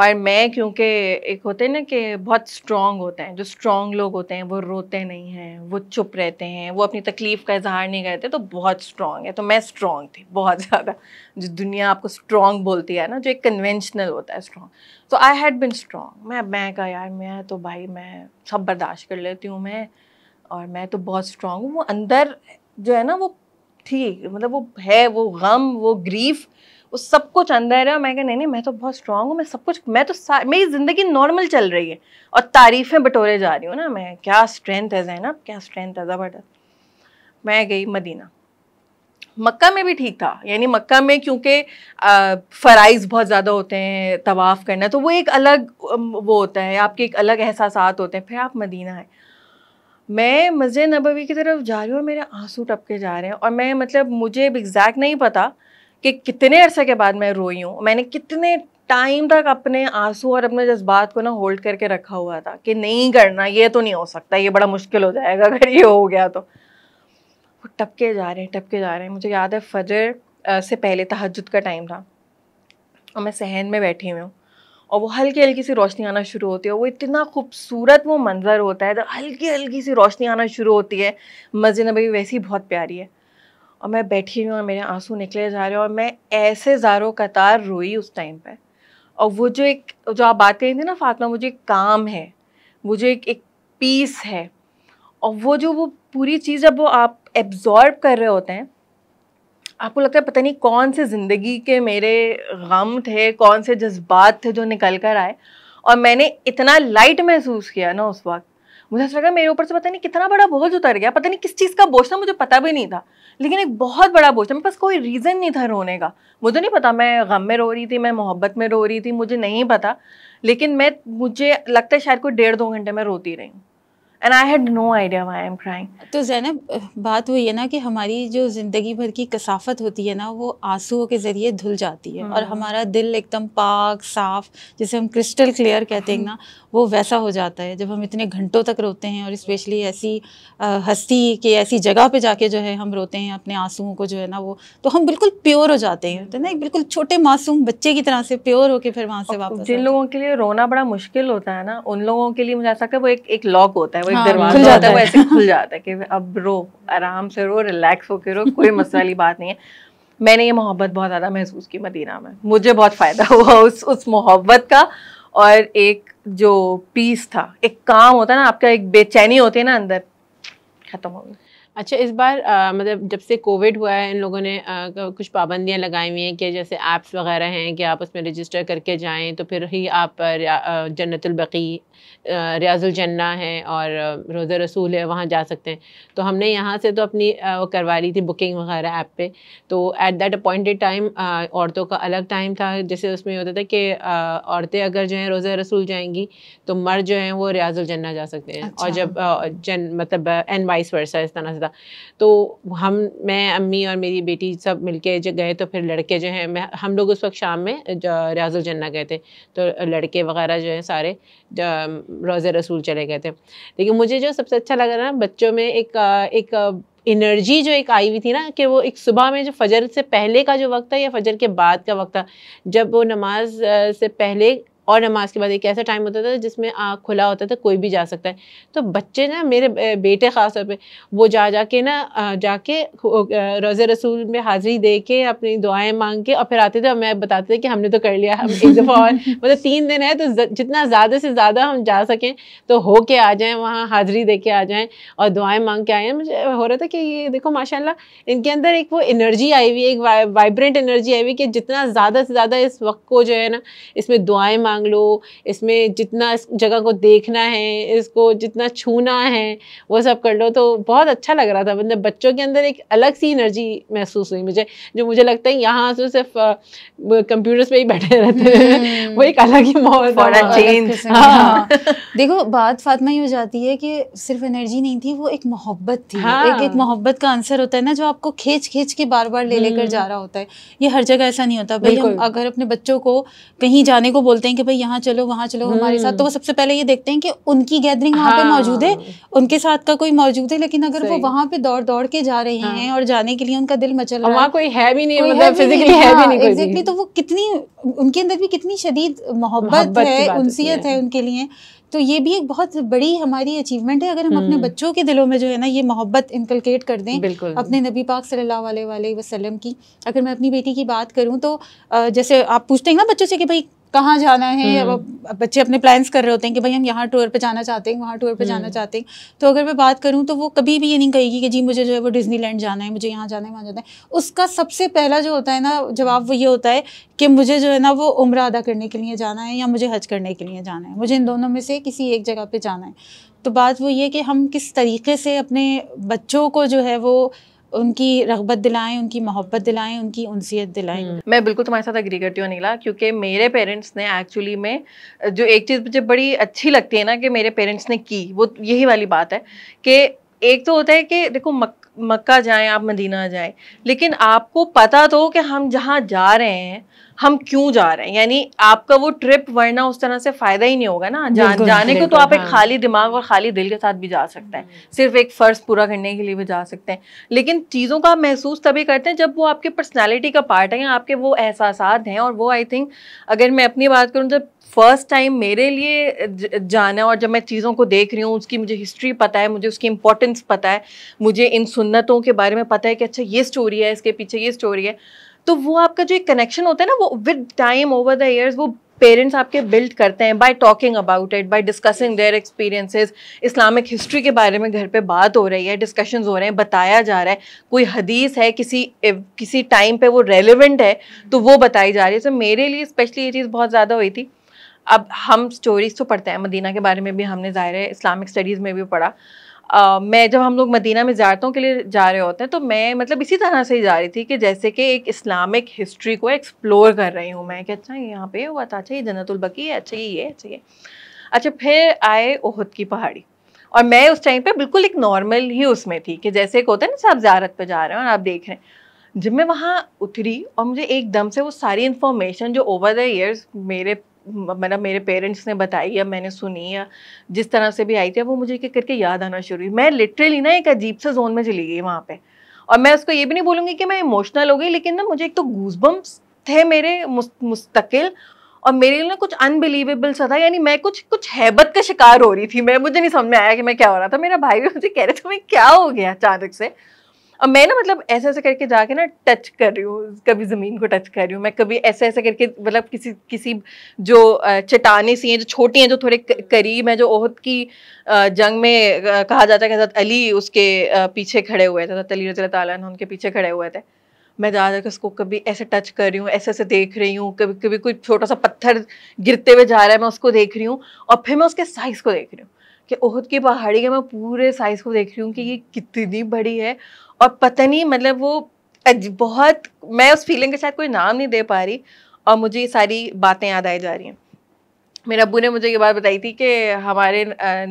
और मैं क्योंकि एक होते हैं ना कि बहुत स्ट्रॉन्ग होते हैं जो स्ट्रॉन्ग लोग होते हैं वो रोते नहीं हैं वो चुप रहते हैं वो अपनी तकलीफ़ का इजहार नहीं करते तो बहुत स्ट्रॉन्ग है तो मैं स्ट्रॉन्ग थी बहुत ज़्यादा जो दुनिया आपको स्ट्रॉन्ग बोलती है ना जो एक कन्वेंशनल होता है स्ट्रॉन्ग तो आई हैड बिन स्ट्रॉन्ग मैं मैं कहा यार मैं तो भाई मैं सब बर्दाश्त कर लेती हूँ मैं और मैं तो बहुत स्ट्रॉन्ग हूँ वो अंदर जो है ना वो ठीक मतलब वो है वो गम वो ग्रीफ वो सब कुछ अंदर है और मैं कहा नहीं नहीं मैं तो बहुत स्ट्रांग हूँ मैं सब कुछ मैं तो मेरी ज़िंदगी नॉर्मल चल रही है और तारीफ़ें बटोरे जा रही हूँ ना मैं क्या स्ट्रेंथ है जैनब क्या स्ट्रेंथ है ज़बरदस्त मैं गई मदीना मक्का में भी ठीक था यानी मक्का में क्योंकि फ़राइज़ बहुत ज़्यादा होते हैं तवाफ़ करना तो वो एक अलग वो होता है आपके एक अलग एहसास होते हैं फिर आप मदीना है मैं मस्जिद नबवी की तरफ जा रही हूँ और मेरे आंसू टपके जा रहे हैं और मैं मतलब मुझे एग्जैक्ट नहीं पता कि कितने अरसे के बाद मैं रोई हूँ मैंने कितने टाइम तक अपने आंसू और अपने जज्बात को ना होल्ड करके रखा हुआ था कि नहीं करना ये तो नहीं हो सकता ये बड़ा मुश्किल हो जाएगा अगर ये हो गया तो वो टपके जा रहे हैं टपके जा रहे हैं मुझे याद है फजर से पहले तहजद का टाइम था और मैं सहन में बैठी हुई हूँ और वो हल्की हल्की सी रोशनी आना शुरू होती है वो इतना खूबसूरत वो मंज़र होता है जब हल्की हल्की सी रोशनी आना शुरू होती है मस्जिद नबी वैसी बहुत प्यारी है और मैं बैठी हुई और मेरे आंसू निकले जा रहे हैं और मैं ऐसे ज़ारो कतार रोई उस टाइम पर और वो जो एक जो आप बात करें थी ना फातमा मुझे एक काम है मुझे एक एक पीस है और वो जो वो पूरी चीज़ जब वो आप एब्जॉर्ब कर रहे होते हैं आपको लगता है पता नहीं कौन से ज़िंदगी के मेरे गम थे कौन से जज्बात थे जो निकल कर आए और मैंने इतना लाइट महसूस किया ना उस वक्त मुझे ऐसा लगा मेरे ऊपर से पता नहीं कितना बड़ा बोझ उतर गया पता नहीं किस चीज़ का बोझ था मुझे पता भी नहीं था लेकिन एक बहुत बड़ा बोझ था मेरे पास कोई रीज़न नहीं था रोने का मुझे नहीं पता मैं गम में रो रही थी मैं मोहब्बत में रो रही थी मुझे नहीं पता लेकिन मैं मुझे लगता है शायद कोई डेढ़ दो घंटे में रोती रही हूँ and I had no idea why I am crying तो जैनब बात वही है ना कि हमारी जो ज़िंदगी भर की कसाफत होती है ना वो आंसुओं के ज़रिए धुल जाती है और हम्म। हमारा दिल एकदम पाक साफ जिसे हम क्रिस्टल क्लियर कहते हैं ना वो वैसा हो जाता है जब हम इतने घंटों तक रोते हैं और स्पेशली ऐसी हस्ती के ऐसी जगह पे जाके जो है हम रोते हैं अपने आंसुओं को जो है ना वो तो हम बिल्कुल प्योर हो जाते हैं तो ना एक बिल्कुल छोटे मासूम बच्चे की तरह से प्योर होके फिर वहाँ से वापस जिन लोगों के लिए रोना बड़ा मुश्किल होता है ना उन लोगों के लिए मुझे ऐसा वो एक लॉक होता है एक हाँ, दरवाजा जाता है वो ऐसे खुल जाता है कि अब रो आराम से रो रिलैक्स रो कोई वाली बात नहीं है मैंने ये मोहब्बत बहुत ज़्यादा महसूस की मदीना में मुझे बहुत फ़ायदा हुआ उस उस मोहब्बत का और एक जो पीस था एक काम होता है ना आपका एक बेचैनी होती है ना अंदर ख़त्म हो गई अच्छा इस बार आ, मतलब जब से कोविड हुआ है इन लोगों ने आ, कुछ पाबंदियां लगाई हुई हैं कि जैसे ऐप्स वगैरह हैं कि आप उसमें रजिस्टर करके जाएं तो फिर ही आप जन्नतलबकी रियाजुलजन्ना है और रोज़ा रसूल है वहाँ जा सकते हैं तो हमने यहाँ से तो अपनी आ, वो करवा ली थी बुकिंग वगैरह ऐप पे तो एट दैट अपॉइंटेड टाइम औरतों का अलग टाइम था जैसे उसमें होता था कि औरतें अगर जो हैं रोज़ा रसूल जाएंगी तो मर्द जो हैं वो रियाजुलजन्ना जा सकते हैं और अच्छा। जब जन मतलब एन वाइस वर्षा इस तरह से था तो हम मैं अम्मी और मेरी बेटी सब मिल के जब गए तो फिर लड़के जो हैं मैं हम लोग उस वक्त शाम में रियाजुल जन्ना गए थे तो लड़के वगैरह जो हैं सारे रोज़ रसूल चले गए थे लेकिन मुझे जो सबसे अच्छा लगा ना बच्चों में एक एक इनर्जी जो एक आई हुई थी ना कि वो एक सुबह में जो फजर से पहले का जो वक्त था या फजर के बाद का वक्त था जब वो नमाज से पहले और नमाज के बाद एक ऐसा टाइम होता था जिसमें आँख खुला होता था कोई भी जा सकता है तो बच्चे ना मेरे बेटे ख़ास तौर पर वो जा जा के ना जाके रोज़ रसूल में हाज़िरी दे के अपनी दुआएं मांग के और फिर आते थे और मैं बताते थे कि हमने तो कर लिया हम एक दफ़ा और [laughs] मतलब तीन दिन है तो जितना ज़्यादा से ज़्यादा हम जा सकें तो हो के आ जाएँ वहाँ हाज़िरी दे के आ जाएँ और दुआएँ मांग के आएँ मुझे हो रहा था कि ये देखो माशाला इनके अंदर एक वो एनर्जी आई हुई एक वाइब्रेंट एनर्जी आई हुई कि जितना ज़्यादा से ज़्यादा इस वक्त को जो है ना इसमें दुआएँ मांग लो इसमें जितना इस जगह को देखना है इसको जितना छूना है वो सब कर लो तो बहुत अच्छा लग रहा था मतलब बच्चों के अंदर एक अलग सी एनर्जी महसूस हुई मुझे जो मुझे लगता है यहाँ से सिर्फ कंप्यूटर्स पे ही बैठे रहते हैं हम्म। वो एक अलग ही माहौल हाँ। हाँ। देखो बात फातमा ये हो जाती है कि सिर्फ एनर्जी नहीं थी वो एक मोहब्बत थी हाँ। एक एक मोहब्बत का आंसर होता है ना जो आपको खींच खींच के बार बार ले लेकर हम्म। जा रहा होता है ये हर जगह ऐसा नहीं होता भाई हम अगर अपने बच्चों को कहीं जाने को बोलते हैं कि कि भाई यहाँ चलो वहाँ चलो हमारे साथ तो वो हम्म। सबसे पहले ये देखते हैं कि उनकी गैदरिंग वहाँ पे मौजूद है हाँ। उनके साथ का कोई मौजूद है लेकिन अगर वो वहाँ पे दौड़ दौड़ के जा रहे हाँ। हैं और जाने के लिए उनका दिल मचल रहा है कोई है भी नहीं मतलब फिजिकली है भी नहीं एग्जैक्टली हाँ, तो वो कितनी उनके अंदर भी कितनी शदीद मोहब्बत है उनसीयत है उनके लिए तो ये भी एक बहुत बड़ी हमारी अचीवमेंट है अगर हम अपने हम्म। बच्चों के दिलों में जो है ना ये मोहब्बत इनकलकेट कर दें अपने नबी पाक सल्लल्लाहु अलैहि वसल्लम की अगर मैं अपनी बेटी की बात करूँ तो जैसे आप पूछते हैं ना बच्चों से कि भाई कहाँ जाना है हम्म। बच्चे अपने प्लान्स कर रहे होते हैं कि भाई हम यहाँ टूर पे जाना चाहते हैं वहाँ टूर पे जाना हम्म। चाहते हैं तो अगर मैं बात करूँ तो वो कभी भी ये नहीं कहेगी कि जी मुझे जो है वो डिज्नीलैंड जाना है मुझे यहाँ जाना है वहाँ जाना है उसका सबसे पहला जो होता है ना जवाब वो ये होता है कि मुझे जो है ना वो उम्र अदा करने के लिए जाना है या मुझे हज करने के लिए जाना है मुझे इन दोनों में से किसी एक जगह पर जाना है तो बात वो ये कि हम किस तरीके से अपने बच्चों को जो है वो उनकी रगबत दिलाएं उनकी मोहब्बत दिलाएं उनकी उनसीत दिलाएं हम्म। मैं बिल्कुल तुम्हारे साथ अग्री करती हूँ नीला क्योंकि मेरे पेरेंट्स ने एक्चुअली में जो एक चीज़ मुझे बड़ी अच्छी लगती है ना कि मेरे पेरेंट्स ने की वो यही वाली बात है कि एक तो होता है कि देखो मक मक्का जाएं आप मदीना जाएं लेकिन आपको पता तो कि हम जहाँ जा रहे हैं हम क्यों जा रहे हैं यानी आपका वो ट्रिप वरना उस तरह से फायदा ही नहीं होगा ना जा, जाने को तो आप एक हाँ। खाली दिमाग और खाली दिल के साथ भी जा सकते हैं हम्म। सिर्फ एक फर्ज पूरा करने के लिए भी जा सकते हैं लेकिन चीज़ों का महसूस तभी करते हैं जब वो आपके पर्सनैलिटी का पार्ट है या आपके वो एहसास हैं और वो आई थिंक अगर मैं अपनी बात करूँ जब फर्स्ट टाइम मेरे लिए जाना और जब मैं चीज़ों को देख रही हूँ उसकी मुझे हिस्ट्री पता है मुझे उसकी इंपॉर्टेंस पता है मुझे इन सुन्नतों के बारे में पता है कि अच्छा ये स्टोरी है इसके पीछे ये स्टोरी है तो वो आपका जो एक कनेक्शन होता है ना वो with time over the years वो पेरेंट्स आपके बिल्ड करते हैं by talking about it by discussing their experiences Islamic history के बारे में घर पे बात हो रही है डिस्कशंस हो रहे हैं बताया जा रहा है कोई हदीस है किसी किसी टाइम पे वो रेलिवेंट है तो वो बताई जा रही है तो मेरे लिए स्पेशली ये चीज़ बहुत ज़्यादा हुई थी अब हम स्टोरीज तो पढ़ते हैं मदीना के बारे में भी हमने ज़ाहिर है इस्लामिक स्टडीज़ में भी पढ़ा मैं जब हम लोग मदीना में जारतों के लिए जा रहे होते हैं तो मैं मतलब इसी तरह से ही जा रही थी कि जैसे कि एक इस्लामिक हिस्ट्री को एक्सप्लोर कर रही हूँ मैं कि अच्छा यहाँ पे हुआ था अच्छा ये जन्नतुलबकी है अच्छा ये ये अच्छा ये अच्छा फिर आए ओहद की पहाड़ी और मैं उस टाइम पे बिल्कुल एक नॉर्मल ही उसमें थी कि जैसे एक होता है ना आप ज्यारत पर जा रहे हो और आप देख रहे हैं जब मैं वहाँ उतरी और मुझे एकदम से वो सारी इन्फॉर्मेशन जो ओवर द ईयर्स मेरे मतलब मेरे पेरेंट्स ने बताई या मैंने सुनी या जिस तरह से भी आई थी वो मुझे क्या करके याद आना शुरू हुई मैं लिटरली ना एक अजीब से जोन में चली गई वहाँ पे और मैं उसको ये भी नहीं बोलूँगी कि मैं इमोशनल हो गई लेकिन ना मुझे एक तो गूजबम्स थे मेरे मुस्तकिल और मेरे लिए ना कुछ अनबिलीवेबल सा था यानी मैं कुछ कुछ हैबत का शिकार हो रही थी मैं मुझे नहीं समझ में आया कि मैं क्या हो रहा था मेरा भाई भी मुझे कह रहे थे मैं क्या हो गया अचानक से और मैं ना मतलब ऐसे ऐसे करके जाके ना टच कर रही हूँ कभी ज़मीन को टच कर रही हूँ मैं कभी ऐसे ऐसे करके मतलब किसी किसी जो चटाने सी हैं जो छोटी हैं जो थोड़े करीब हैं जो ओहद की जंग में कहा जाता है कि हज़रत अली उसके पीछे खड़े हुए थे अली रज तुम उनके पीछे खड़े हुए थे मैं जा जाकर उसको कभी ऐसे टच कर रही हूँ ऐसे ऐसे देख रही हूँ कभी कभी कोई छोटा सा पत्थर गिरते हुए जा रहा है मैं उसको देख रही हूँ और फिर मैं उसके साइज़ को देख रही हूँ कि ओहद की पहाड़ी के मैं पूरे साइज़ को देख रही हूँ कि ये कितनी बड़ी है और पता नहीं मतलब वो बहुत मैं उस फीलिंग के साथ कोई नाम नहीं दे पा रही और मुझे ये सारी बातें याद आई जा रही हैं मेरे अबू ने मुझे ये बात बताई थी कि हमारे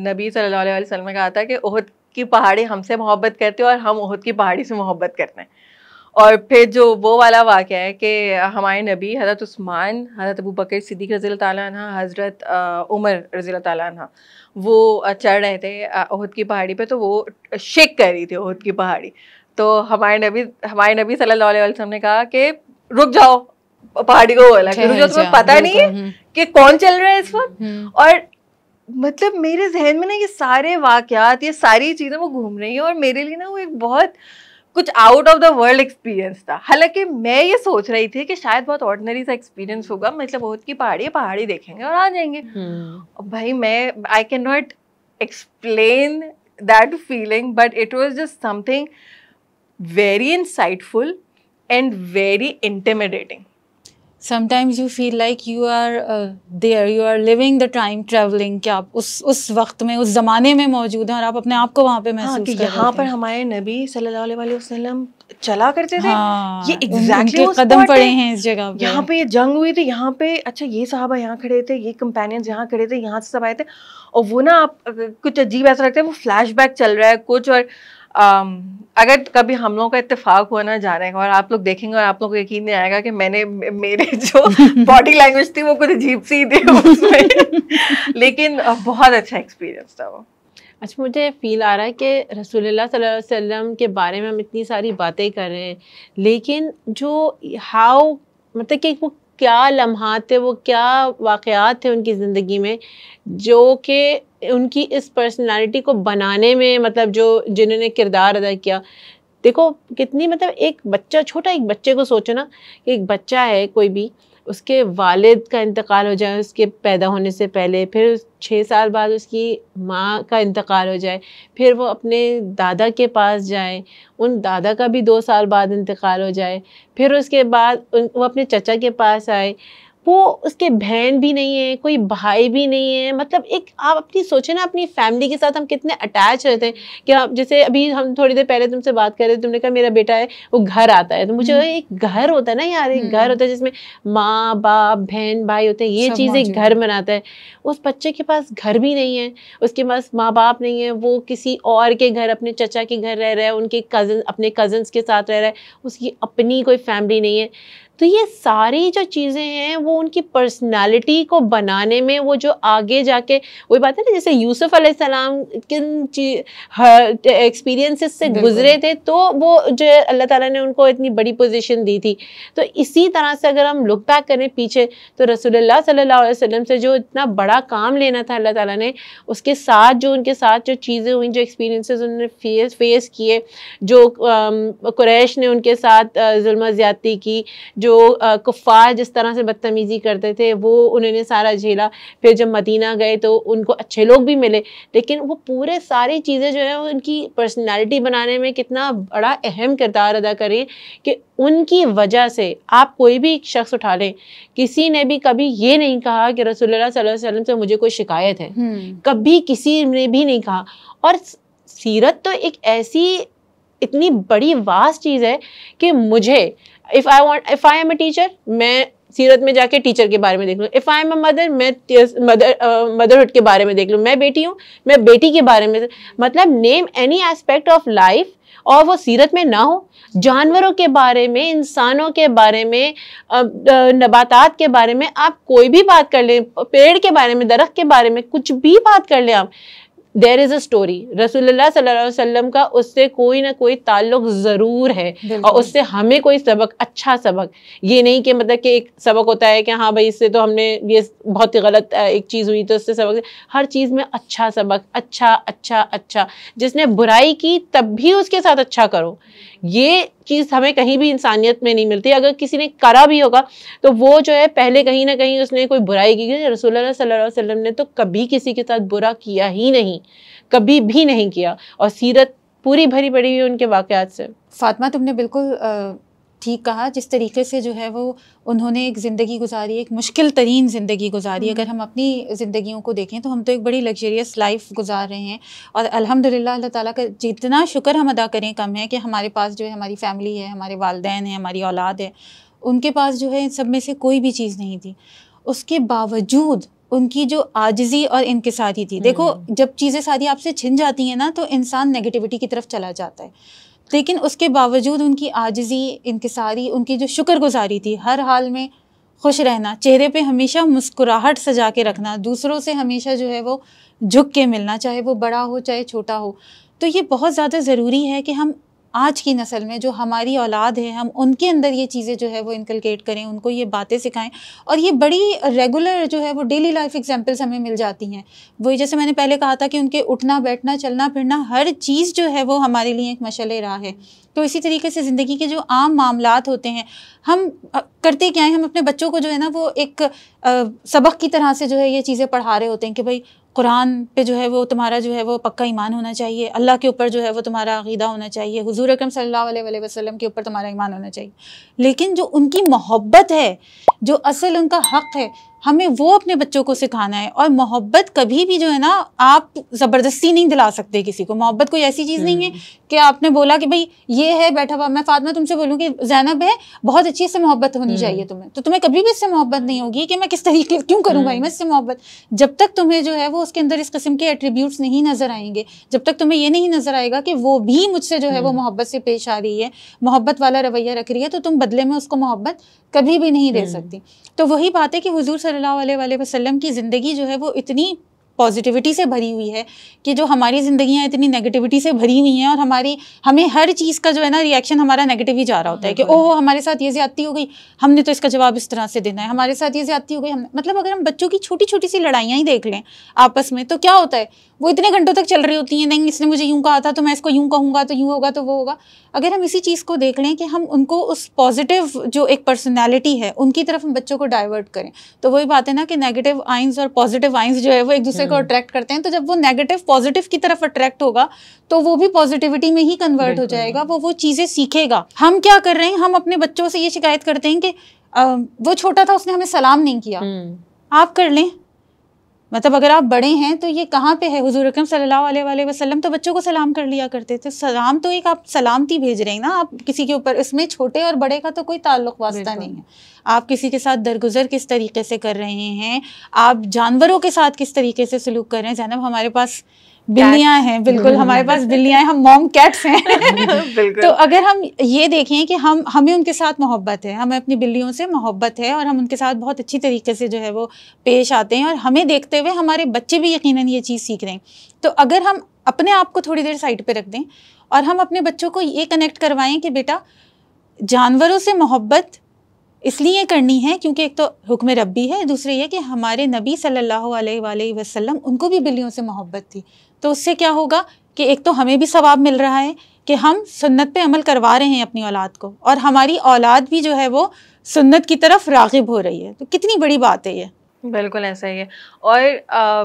नबी सल्लल्लाहु अलैहि वसल्लम ने कहा था कि ओहद की पहाड़ी हमसे मोहब्बत करते हैं और हम ओहद की पहाड़ी से मोहब्बत करते हैं और फिर जो वो वाला वाक़ है कि हमारे नबी हज़रत उस्मान हज़रत अबू बकर सिद्दीक रज़ी तैना हज़रत उमर रज़ी तैना वो चढ़ रहे थे ओहद की पहाड़ी पे तो वो शेक कर रही थी ओहद की पहाड़ी तो हमारे नबी हमारे नबी सल्लल्लाहु अलैहि वसल्लम ने कहा कि रुक जाओ पहाड़ी को बोला कि रुक जाओ तुम्हें पता नहीं है हम्म। कि कौन चल रहा है इस वक्त हम्म। और मतलब मेरे जहन में ना ये सारे वाक्यात ये सारी चीज़ें वो घूम रही हैं और मेरे लिए ना वो एक बहुत कुछ out of the world experience था हालांकि मैं ये सोच रही थी कि शायद बहुत ऑर्डनरी सा एक्सपीरियंस होगा मतलब बहुत की पहाड़ी पहाड़ी देखेंगे और आ जाएंगे hmm. भाई मैं I can not explain that feeling but it was just something very insightful and very intimidating. Sometimes you feel like you are uh, there, you are living the time traveling कि आप उस उस वक्त में उस ज़माने में मौजूद हैं और आप अपने आप को वहाँ पे महसूस हाँ, कि यहाँ पर हमारे नबी सल्लल्लाहु अलैहि वसल्लम चला करते थे हाँ, ये एग्जैक्टली exactly कदम पड़े हैं इस जगह पे यहाँ पे ये जंग हुई थी यहाँ पे अच्छा ये साहबा यहाँ खड़े थे ये कंपेनियंस यहाँ खड़े थे यहाँ से सब आए थे और वो ना आप कुछ अजीब ऐसा लगता है वो फ्लैशबैक चल रहा है कुछ और Um, अगर कभी हम लोगों का इत्तेफाक हुआ ना जा रहे हैं और आप लोग देखेंगे और आप लोग को यकीन नहीं आएगा कि मैंने मेरे [laughs] जो बॉडी लैंग्वेज थी वो कुछ अजीब सी थी उसमें [laughs] लेकिन बहुत अच्छा एक्सपीरियंस था वो अच्छा मुझे फ़ील आ रहा है कि रसोल्ला वसल्लम के बारे में हम इतनी सारी बातें कर रहे हैं लेकिन जो हाउ मतलब कि वो क्या लम्हा थे वो क्या वाक़ थे उनकी ज़िंदगी में जो कि उनकी इस पर्सनालिटी को बनाने में मतलब जो जिन्होंने किरदार अदा किया देखो कितनी मतलब एक बच्चा छोटा एक बच्चे को सोचो ना कि एक बच्चा है कोई भी उसके वालिद का इंतकाल हो जाए उसके पैदा होने से पहले फिर छः साल बाद उसकी माँ का इंतकाल हो जाए फिर वो अपने दादा के पास जाए उन दादा का भी दो साल बाद इंतकाल हो जाए फिर उसके बाद उन वो अपने चचा के पास आए वो उसके बहन भी नहीं है कोई भाई भी नहीं है मतलब एक आप अपनी सोचे ना अपनी फैमिली के साथ हम कितने अटैच रहते हैं कि हम जैसे अभी हम थोड़ी देर पहले तुमसे बात कर रहे थे तुमने कहा मेरा बेटा है वो घर आता है तो मुझे हम्म। एक घर होता है ना यार एक घर हम्म। होता है जिसमें माँ बाप बहन भाई होते हैं ये चीज़ एक घर बनाता है उस बच्चे के पास घर भी नहीं है उसके पास माँ बाप नहीं है वो किसी और के घर अपने चचा के घर रह रहा है उनके कज़न अपने कज़न्स के साथ रह रहा है उसकी अपनी कोई फैमिली नहीं है तो ये सारी जो चीज़ें हैं वो उनकी पर्सनालिटी को बनाने में वो जो आगे जाके वही बात है ना जैसे यूसुफ अलैहिस्सलाम किन एक्सपीरियंसेस से गुजरे थे तो वो जो अल्लाह ताला ने उनको इतनी बड़ी पोजीशन दी थी तो इसी तरह से अगर हम लुक बैक करें पीछे तो रसोल्ला सल्ला वसम से जो इतना बड़ा काम लेना था अल्लाह ताली ने उसके साथ जो उनके साथ जो चीज़ें हुई जो एक्सपीरियंसिस उन्होंने फेस फेस किए जो कुरैश ने उनके साथ जुल्म ज़्यादती की जो जो कुफ़ार जिस तरह से बदतमीज़ी करते थे वो उन्होंने सारा झेला फिर जब मदीना गए तो उनको अच्छे लोग भी मिले लेकिन वो पूरे सारी चीज़ें जो है उनकी पर्सनैलिटी बनाने में कितना बड़ा अहम किरदार अदा करें कि उनकी वजह से आप कोई भी शख्स उठा लें किसी ने भी कभी ये नहीं कहा कि रसोल्ला वसल्लम से मुझे कोई शिकायत है हम्म। कभी किसी ने भी नहीं कहा और सीरत तो एक ऐसी इतनी बड़ी वास चीज़ है कि मुझे if I want if I am a teacher मैं सीरत में जाके टीचर के बारे में देख लूँ if I am a mother मैं मदर मदरहुड के बारे में देख लूँ मैं बेटी हूँ मैं बेटी के बारे में मतलब name any aspect of life और वो सीरत में ना हो जानवरों के बारे में इंसानों के बारे में नबातात के बारे में आप कोई भी बात कर लें पेड़ के बारे में दरख्त के बारे में कुछ भी बात कर लें आप देर इज़ अ स्टोरी रसोल्ला का उससे कोई ना कोई ताल्लुक ज़रूर है और उससे हमें कोई सबक अच्छा सबक ये नहीं कि मतलब कि एक सबक होता है कि हाँ भाई इससे तो हमने ये बहुत ही गलत एक चीज़ हुई तो उससे सबक हर चीज़ में अच्छा सबक अच्छा अच्छा अच्छा जिसने बुराई की तब भी उसके साथ अच्छा करो ये चीज़ हमें कहीं भी इंसानियत में नहीं मिलती अगर किसी ने करा भी होगा तो वो जो है पहले कहीं ना कहीं उसने कोई बुराई की रसूल सल्लाम ने तो कभी किसी के साथ बुरा किया ही नहीं कभी भी नहीं किया और सीरत पूरी भरी पड़ी हुई उनके वाक़ से फातिमा तुमने बिल्कुल आ... ठीक कहा जिस तरीके से जो है वो उन्होंने एक ज़िंदगी गुजारी एक मुश्किल तरीन ज़िंदगी गुजारी हम्म। अगर हम अपनी ज़िंदगियों को देखें तो हम तो एक बड़ी लग्जरियस लाइफ गुजार रहे हैं और अल्हम्दुलिल्लाह अल्लाह ताला का जितना शुक्र हम अदा करें कम है कि हमारे पास जो है हमारी फैमिली है हमारे वालदेन हैं हमारी औलाद है उनके पास जो है सब में से कोई भी चीज़ नहीं थी उसके बावजूद उनकी जो आजजी और इनकसारी थी देखो हम्म। जब चीज़ें सारी आपसे छिन जाती हैं ना तो इंसान नेगेटिविटी की तरफ चला जाता है लेकिन उसके बावजूद उनकी आजजी इनकसारी उनकी जो शुक्रगुजारी थी हर हाल में खुश रहना चेहरे पे हमेशा मुस्कुराहट सजा के रखना दूसरों से हमेशा जो है वो झुक के मिलना चाहे वो बड़ा हो चाहे छोटा हो तो ये बहुत ज़्यादा ज़रूरी है कि हम आज की नस्ल में जो हमारी औलाद है हम उनके अंदर ये चीज़ें जो है वो इनकलकेट करें उनको ये बातें सिखाएं और ये बड़ी रेगुलर जो है वो डेली लाइफ एग्जांपल्स हमें मिल जाती हैं वही जैसे मैंने पहले कहा था कि उनके उठना बैठना चलना फिरना हर चीज़ जो है वो हमारे लिए एक मशल रहा है तो इसी तरीके से ज़िंदगी के जो आम मामलात होते हैं हम करते क्या है हम अपने बच्चों को जो है ना वो एक सबक की तरह से जो है ये चीज़ें पढ़ा रहे होते हैं कि भाई कुरान पे जो है वो तुम्हारा जो है वो पक्का ईमान होना चाहिए अल्लाह के ऊपर जो है वो तुम्हारा अकीदा होना चाहिए हुजूर अकरम सल्लल्लाहु अलैहि वसल्लम के ऊपर तुम्हारा ईमान होना चाहिए लेकिन जो उनकी मोहब्बत है जो असल उनका हक़ है हमें वो अपने बच्चों को सिखाना है और मोहब्बत कभी भी जो है ना आप ज़बरदस्ती नहीं दिला सकते किसी को मोहब्बत कोई ऐसी चीज़ नहीं है हम्म। कि आपने बोला कि भाई ये है बैठा हुआ मैं फातमा तुमसे बोलूँ कि जैनब है बहुत अच्छी इससे मोहब्बत होनी हम्म। चाहिए तुम्हें तो तुम्हें कभी भी इससे मोहब्बत नहीं होगी कि मैं किस तरीके क्यों करूँ भाई हम्म। मैं इससे मोहब्बत जब तक तुम्हें जो है वो उसके अंदर इस किस्म के एट्रीब्यूट्स नहीं नज़र आएंगे जब तक तुम्हें ये नहीं नज़र आएगा कि वो भी मुझसे जो है वो मोहब्बत से पेश आ रही है मोहब्बत वाला रवैया रख रही है तो तुम बदले में उसको मोहब्बत कभी भी नहीं दे सकती तो वही बात है कि हजूर सल्लल्लाहु अलैहि वसल्लम की ज़िंदगी जो है वो इतनी पॉजिटिविटी से भरी हुई है कि जो हमारी जिंदगियां इतनी नेगेटिविटी से भरी हुई हैं और हमारी हमें हर चीज़ का जो है ना रिएक्शन हमारा नेगेटिव ही जा रहा होता है कि ओह हमारे साथ ये ज़्यादती हो गई हमने तो इसका जवाब इस तरह से देना है हमारे साथ ये ज़्यादती हो गई हमने मतलब अगर हम बच्चों की छोटी छोटी सी लड़ाइयाँ ही देख लें आपस में तो क्या होता है वो इतने घंटों तक चल रही होती हैं नहीं इसने मुझे यूँ कहा था तो मैं इसको यूँ कहूँगा तो यूँ होगा तो वो होगा अगर हम इसी चीज़ को देख लें कि हम उनको उस पॉजिटिव जो एक पर्सनैलिटी है उनकी तरफ हम बच्चों को डाइवर्ट करें तो वही बात है ना कि नेगेटिव आइंस और पॉजिटिव आइंस जो है वो एक दूसरे को अट्रैक्ट करते हैं तो जब वो नेगेटिव पॉजिटिव की तरफ अट्रैक्ट होगा तो वो भी पॉजिटिविटी में ही कन्वर्ट हो जाएगा वो वो चीज़ें सीखेगा हम क्या कर रहे हैं हम अपने बच्चों से ये शिकायत करते हैं कि वो छोटा था उसने हमें सलाम नहीं किया हम्म। आप कर लें मतलब अगर आप बड़े हैं तो ये कहाँ पे है हुजूर अकरम सल्लल्लाहु अलैहि वसल्लम तो बच्चों को सलाम कर लिया करते थे सलाम तो एक आप सलामती भेज रहे हैं ना आप किसी के ऊपर इसमें छोटे और बड़े का तो कोई ताल्लुक वास्ता नहीं है आप किसी के साथ दरगुजर किस तरीके से कर रहे हैं आप जानवरों के साथ किस तरीके से सलूक कर रहे हैं जैनब हमारे पास बिल्लियां हैं बिल्कुल हमारे पास बिल्लियां हैं हम मॉम कैट्स हैं [laughs] तो अगर हम ये देखें कि हम हमें उनके साथ मोहब्बत है हमें अपनी बिल्लियों से मोहब्बत है और हम उनके साथ बहुत अच्छी तरीके से जो है वो पेश आते हैं और हमें देखते हुए हमारे बच्चे भी यकीनन ये चीज़ सीख रहे हैं तो अगर हम अपने आप को थोड़ी देर साइड पर रख दें और हम अपने बच्चों को ये कनेक्ट करवाएं कि बेटा जानवरों से मोहब्बत इसलिए करनी है क्योंकि एक तो हुक्म रबी है दूसरे ये कि हमारे नबी सल्लल्लाहु अलैहि वसल्लम उनको भी बिल्लियों से मोहब्बत थी तो उससे क्या होगा कि एक तो हमें भी सवाब मिल रहा है कि हम सुन्नत पे अमल करवा रहे हैं अपनी औलाद को और हमारी औलाद भी जो है वो सुन्नत की तरफ रागिब हो रही है तो कितनी बड़ी बात है ये बिल्कुल ऐसा ही है और आ,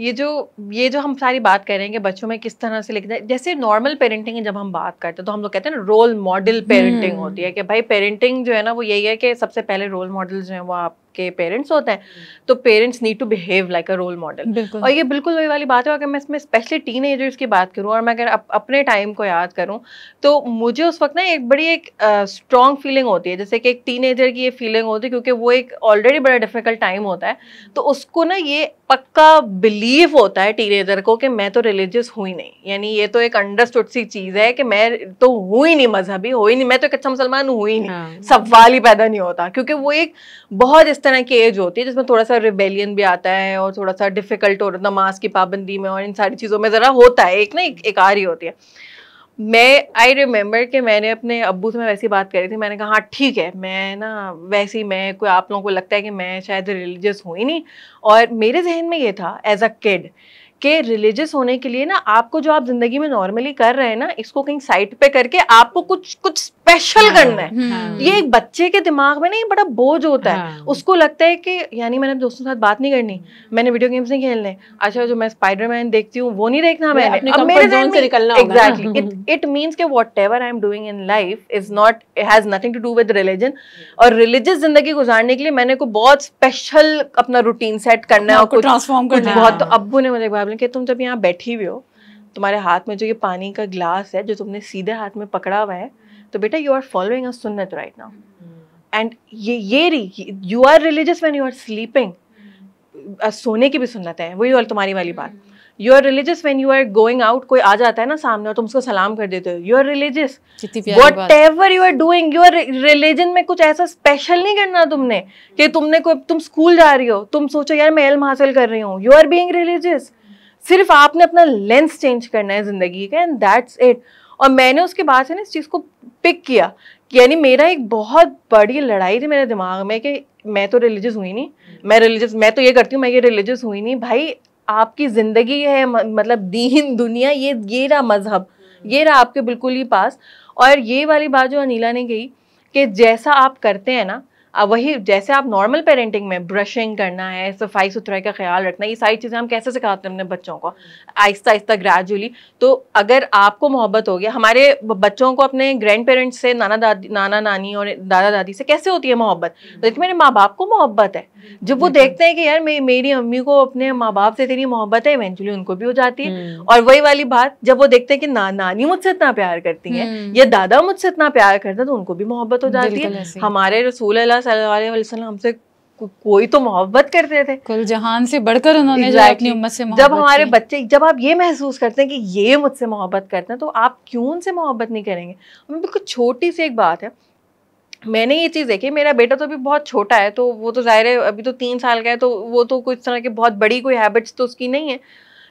ये जो ये जो हम सारी बात रहे हैं कि बच्चों में किस तरह से लिखना जैसे नॉर्मल पेरेंटिंग है जब हम बात करते हैं तो हम लोग कहते हैं ना रोल मॉडल पेरेंटिंग होती है कि भाई पेरेंटिंग जो है ना वो यही है कि सबसे पहले रोल मॉडल जो है वो आप के पेरेंट्स होते हैं हम्म। तो parents need to behave like a role model और ये बिल्कुल वही वाली बात है अगर मैं इसमें स्पेशली टीन एजर्स की बात करूँ और मैं अगर अप, अपने टाइम को याद करूँ तो मुझे उस वक्त ना एक बड़ी एक स्ट्रॉन्ग uh, फीलिंग होती है जैसे कि एक टीन एजर की ये फीलिंग होती है क्योंकि वो एक ऑलरेडी बड़ा डिफिकल्ट टाइम होता है हम्म। तो उसको ना ये पक्का बिलीव होता है टीनेजर को कि मैं तो रिलीजियस हुई नहीं यानी ये तो एक अंडरस्टूड सी चीज़ है कि मैं तो हुई नहीं मजहबी हुई नहीं मैं तो एक अच्छा मुसलमान हुई नहीं हाँ। सवाल ही पैदा नहीं होता क्योंकि वो एक बहुत इस तरह की एज होती है जिसमें थोड़ा सा रिबेलियन भी आता है और थोड़ा सा डिफिकल्ट हो रहा नमाज की पाबंदी में और इन सारी चीज़ों में ज़रा होता है एक ना एक, एक आ रही होती है मैं आई रिमेम्बर कि मैंने अपने अबू से मैं वैसी बात करी थी मैंने कहा हाँ ठीक है मैं ना वैसी मैं कोई आप लोगों को लगता है कि मैं शायद रिलीजियस हुई नहीं और मेरे जहन में ये था एज अ किड के रिलीजियस होने के लिए ना आपको जो आप ज़िंदगी में नॉर्मली कर रहे हैं ना इसको कहीं साइड पे करके आपको कुछ कुछ स्पेशल करना है ये एक बच्चे के दिमाग में ना ये बड़ा बोझ होता है हाँ। उसको लगता है कि यानी मैंने दोस्तों के साथ बात नहीं करनी मैंने वीडियो गेम्स नहीं खेलने अच्छा जो मैं स्पाइडरमैन देखती हूँ वो नहीं देखना मैंने अब मेरे जोन से I am doing in life is not it has nothing to do with religion और रिलीजियस जिंदगी गुजारने के लिए मैंने को बहुत स्पेशल अपना रूटीन सेट करना है और कुछ ट्रांसफॉर्म करना बहुत तो अबू ने मुझे बोला कि तुम जब यहाँ बैठी हुई हो तुम्हारे हाथ में जो ये पानी का ग्लास है जो तुमने सीधे हाथ में पकड़ा हुआ है तो बेटा यू आर फॉलोइंग अ सुन्नत राइट नाउ एंड ये ये you are religious when you are sleeping सोने की भी सुन्नत है वही और तुम्हारी वाली बात you are religious when you are going out कोई आ जाता है ना सामने और तुम उसको सलाम कर देते हो you are religious whatever you are doing you are religion में कुछ ऐसा स्पेशल नहीं करना तुमने कि hmm. तुमने कोई तुम स्कूल जा रही हो तुम सोचो यार मैं इल्म हासिल कर रही हूँ यू आर बींग रिलीजियस सिर्फ आपने अपना लेंस चेंज करना है जिंदगी का एंड दैट्स इट और मैंने उसके बाद से ना इस चीज़ को पिक किया यानी मेरा एक बहुत बड़ी लड़ाई थी मेरे दिमाग में कि मैं तो रिलीजियस हुई नहीं मैं रिलीजियस मैं तो ये करती हूँ मैं ये रिलीजियस हुई नहीं भाई आपकी ज़िंदगी है मतलब दीन दुनिया ये ये रहा मज़हब ये रहा आपके बिल्कुल ही पास और ये वाली बात जो अनिला ने कही कि जैसा आप करते हैं ना अब वही जैसे आप नॉर्मल पेरेंटिंग में ब्रशिंग करना है सफाई सुथराई का ख्याल रखना ये सारी चीज़ें हम कैसे सिखाते हैं अपने बच्चों को आहिस्ता आहिस्ता ग्रेजुअली तो अगर आपको मोहब्बत हो गया हमारे बच्चों को अपने ग्रैंड पेरेंट्स से नाना दादी नाना नानी और दादा दादी से कैसे होती है मोहब्बत तो देखिए मेरे माँ बाप को मोहब्बत है जब वो देखते हैं कि यार मे, मेरी मम्मी को अपने माँ बाप से इतनी मोहब्बत है इवेंचुअली उनको भी हो जाती है हम्म। और वही वाली बात जब वो देखते हैं कि ना नानी मुझसे इतना प्यार करती है हम्म। या दादा मुझसे इतना प्यार करते हैं तो उनको भी मोहब्बत हो जाती है हमारे रसूल अल्लाह हमसे कोई तो मोहब्बत करते थे कुल जहान से बढ़कर उन्होंने exactly. जो से जब हमारे बच्चे जब आप ये महसूस करते हैं कि ये मुझसे मोहब्बत करते हैं तो आप क्यों उनसे मोहब्बत नहीं करेंगे बिल्कुल छोटी सी एक बात है मैंने ये चीज़ देखी मेरा बेटा तो अभी बहुत छोटा है तो वो तो जाहिर है अभी तो तीन साल का है तो वो तो कुछ तरह की बहुत बड़ी कोई हैबिट्स तो उसकी नहीं है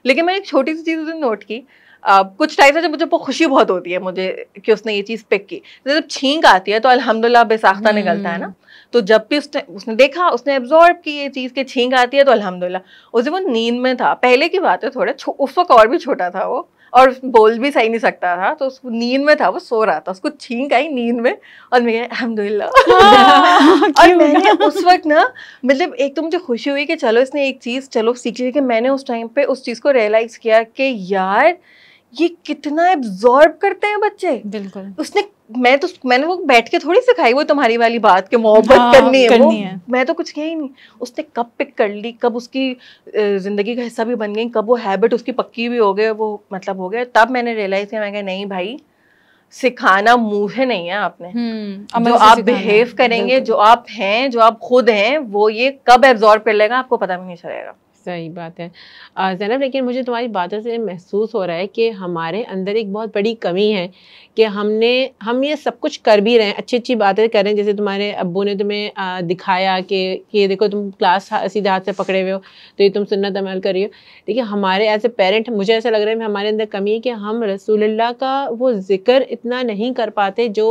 लेकिन मैंने एक छोटी सी चीज़ उसने नोट की आ, कुछ टाइम से जब मुझे खुशी बहुत होती है मुझे कि उसने ये चीज़ पिक की जब छींक आती है तो अलहमदुल्ला बेसाख्ता निकलता है ना हम्म। तो जब भी उसने उसने देखा उसने एब्जॉर्ब की ये चीज़ के छींक आती है तो अलहमदुल्ला उस दिन वो नींद में था पहले की बात है थोड़ा उस वक्त और भी छोटा था वो और बोल भी सही नहीं सकता था तो उसको नींद में था वो सो रहा था उसको छींक आई नींद में और मैं अहमदुल्ला [laughs] हाँ, और मैंने उस वक्त ना मतलब एक तो मुझे खुशी हुई कि चलो इसने एक चीज़ चलो सीख ली कि मैंने उस टाइम पे उस चीज़ को रियलाइज़ किया कि यार ये कितना एब्जॉर्ब करते हैं बच्चे बिल्कुल उसने मैं तो मैंने वो बैठ के थोड़ी सिखाई वो तुम्हारी वाली बात कि मोहब्बत हाँ, करनी, है, करनी वो, है मैं तो कुछ किया ही नहीं उसने कब पिक कर ली कब उसकी ज़िंदगी का हिस्सा भी बन गई कब वो हैबिट उसकी पक्की भी हो गई वो मतलब हो गया तब मैंने रियलाइज़ किया मैं कहा नहीं भाई सिखाना मुंह है नहीं है आपने हम्म, जो आप बिहेव करेंगे जो आप हैं जो आप खुद हैं वो ये कब एब्जॉर्व कर लेगा आपको पता भी नहीं चलेगा सही बात है जैनब लेकिन मुझे तुम्हारी बातों से महसूस हो रहा है कि हमारे अंदर एक बहुत बड़ी कमी है कि हमने हम ये सब कुछ कर भी रहे हैं अच्छी अच्छी बातें कर रहे हैं जैसे तुम्हारे अबू ने तुम्हें दिखाया कि ये देखो तुम क्लास सीधे हाथ से पकड़े हुए हो तो ये तुम सुनना अमल कर रही हो देखिए हमारे एज ए पेरेंट मुझे ऐसा लग रहा है हमारे अंदर कमी है कि हम रसूल्ला का वो ज़िक्र इतना नहीं कर पाते जो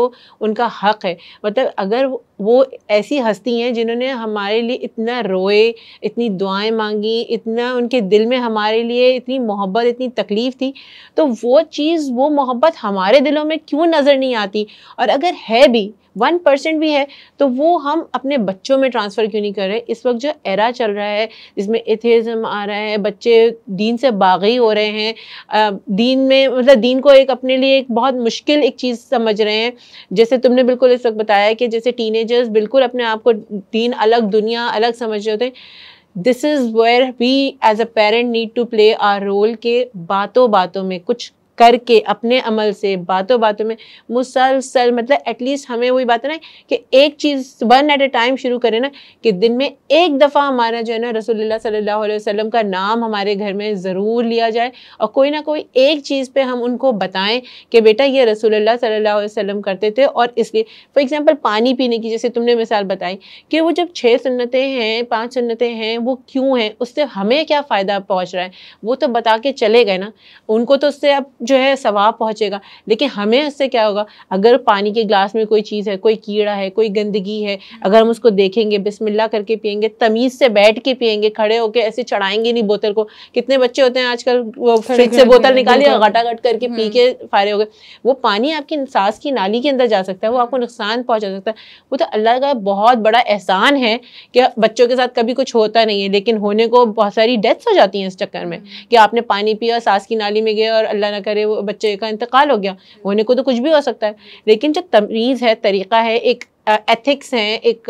उनका हक है मतलब अगर वो ऐसी हस्ती हैं जिन्होंने हमारे लिए इतना रोए इतनी दुआएं मांगी इतना उनके दिल में हमारे लिए इतनी मोहब्बत इतनी तकलीफ़ थी तो वो चीज़ वो मोहब्बत हमारे दिलों में क्यों नज़र नहीं आती और अगर है भी वन परसेंट भी है तो वो हम अपने बच्चों में ट्रांसफ़र क्यों नहीं कर रहे इस वक्त जो एरा चल रहा है जिसमें एथिज़म आ रहा है बच्चे दीन से बागी हो रहे हैं दीन में मतलब दीन को एक अपने लिए एक बहुत मुश्किल एक चीज़ समझ रहे हैं जैसे तुमने बिल्कुल इस वक्त बताया कि जैसे टीनेजर्स बिल्कुल अपने आप को दीन अलग दुनिया अलग समझ रहे होते हैं this is where we as a parent need to play our role के बातों बातों में कुछ करके अपने अमल से बातों बातों में मुसलसल मतलब एटलीस्ट हमें वही बात है ना कि एक चीज़ वन एट ए टाइम शुरू करें ना कि दिन में एक दफ़ा हमारा जो है ना रसोल्ला सल्ला वसम का नाम हमारे घर में ज़रूर लिया जाए और कोई ना कोई एक चीज़ पर हम उनको बताएँ कि बेटा ये रसोल्ला सल्ला वसम करते थे और इसलिए फॉर एग्ज़ाम्पल पानी पीने की जैसे तुमने मिसाल बताई कि वो जब छः सन्नतें हैं पाँच सन्नतें हैं वो क्यों हैं उससे हमें क्या फ़ायदा पहुँच रहा है वो तो बता के चले गए ना उनको तो उससे अब जो है सवाब पहुँचेगा लेकिन हमें इससे क्या होगा अगर पानी के ग्लास में कोई चीज़ है कोई कीड़ा है कोई गंदगी है अगर हम उसको देखेंगे बिस्मिल्ला करके पियेंगे तमीज़ से बैठ के पियेंगे खड़े होकर ऐसे चढ़ाएंगे नहीं बोतल को कितने बच्चे होते हैं आजकल वो फ्रिज से बोतल निकाली और घटाघट करके हम्म। पी के फ़ारे हो गए वो पानी आपकी सांस की नाली के अंदर जा सकता है वो आपको नुकसान पहुँचा सकता है वो तो अल्लाह का बहुत बड़ा एहसान है कि बच्चों के साथ कभी कुछ होता नहीं है लेकिन होने को बहुत सारी डेथ्स हो जाती हैं इस चक्कर में हम्म। कि आपने पानी पिया सांस की नाली में गए और अल्लाह ना करे मेरे वो बच्चे का इंतकाल हो गया होने को तो कुछ भी हो सकता है लेकिन जो तमीज़ है तरीक़ा है एक एथिक्स हैं एक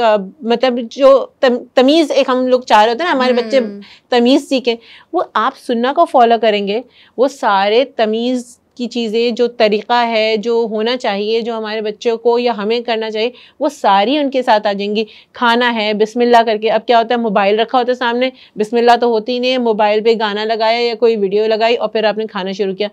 मतलब जो तम, तमीज़ एक हम लोग चाह रहे होते हैं ना हमारे बच्चे हम्म। तमीज़ सीखें वो आप सुन्ना को फॉलो करेंगे वो सारे तमीज़ की चीज़ें जो तरीक़ा है जो होना चाहिए जो हमारे बच्चों को या हमें करना चाहिए वो सारी उनके साथ आ जाएंगी खाना है बिस्मिल्लाह करके अब क्या होता है मोबाइल रखा होता है सामने बिस्मिल्लाह तो होती ही नहीं है मोबाइल पे गाना लगाया या कोई वीडियो लगाई और फिर आपने खाना शुरू किया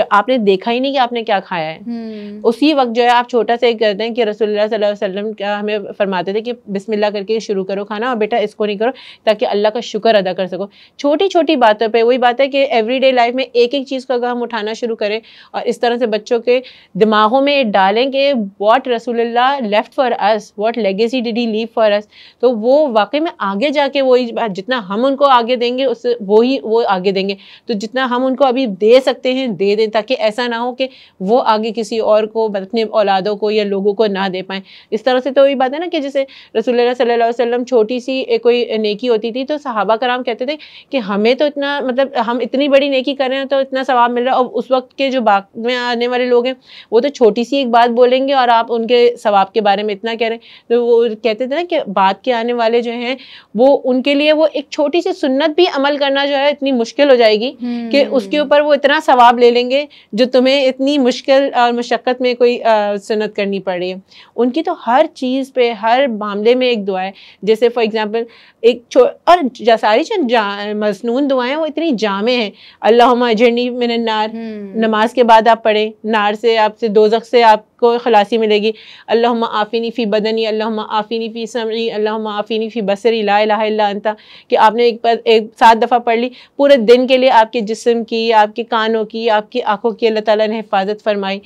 जो आपने देखा ही नहीं कि आपने क्या खाया है हम्म। उसी वक्त जो है आप छोटा सा एक करते हैं कि रसोल्ला वसलम हमें फरमाते थे कि बिसमिल्ला करके शुरू करो खाना और बेटा इसको नहीं करो ताकि अल्लाह का शुक्र अदा कर सको छोटी छोटी बातों पर वही बात है कि एवरी लाइफ में एक एक चीज़ को अगर हम उठाना शुरू करें और इस तरह से बच्चों के दिमागों में डालें कि वॉट रसूलुल्लाह left for us what legacy did he leave for us तो वो वाकई में आगे जाके वही जितना हम उनको आगे देंगे उससे वो वो आगे देंगे तो जितना हम उनको अभी दे सकते हैं दे दें ताकि ऐसा ना हो कि वो आगे किसी और को अपने औलादों को या लोगों को ना दे पाएँ इस तरह से तो वही बात है ना कि जैसे रसोल्ला सल्ला वसम छोटी सी कोई नेकी होती थी तो सहाबा कराम कहते थे कि हमें तो इतना मतलब हम इतनी बड़ी नेकी कर रहे हैं तो इतना सवाब मिल रहा है और उस वक्त के के जो बाग में आने वाले लोग हैं वो तो छोटी सी एक बात बोलेंगे और आप उनके सवाब के बारे में इतना कह रहे हैं तो वो कहते थे ना कि बाद के आने वाले जो हैं वो उनके लिए वो एक छोटी सी सुन्नत भी अमल करना जो है इतनी मुश्किल हो जाएगी कि हम्म। उसके ऊपर वो इतना सवाब ले लेंगे जो तुम्हें इतनी मुश्किल और मशक्क़त में कोई सुनत करनी पड़ रही है उनकी तो हर चीज़ पर हर मामले में एक दुआ है जैसे फॉर एग्ज़ाम्पल एक छो और सारी जो मसनून दुआएँ वो इतनी जामे हैं अल्लाह जर्नी मिनन्नार हम्म। नमाज नमाज के बाद आप पढ़ें नार से आपसे दोजक से आपको खलासी मिलेगी अल्लाम आफ़ीनी फ़ी बदनी अल्लाम आफ़ीनी फ़ी समी अल्लाम आफ़ीनी फ़ी बसरी ला अंता कि आपने एक पर एक सात दफ़ा पढ़ ली पूरे दिन के लिए आपके जिसम की आपके कानों की आपकी आँखों की अल्लाह ताली ने हिफाजत फरमाई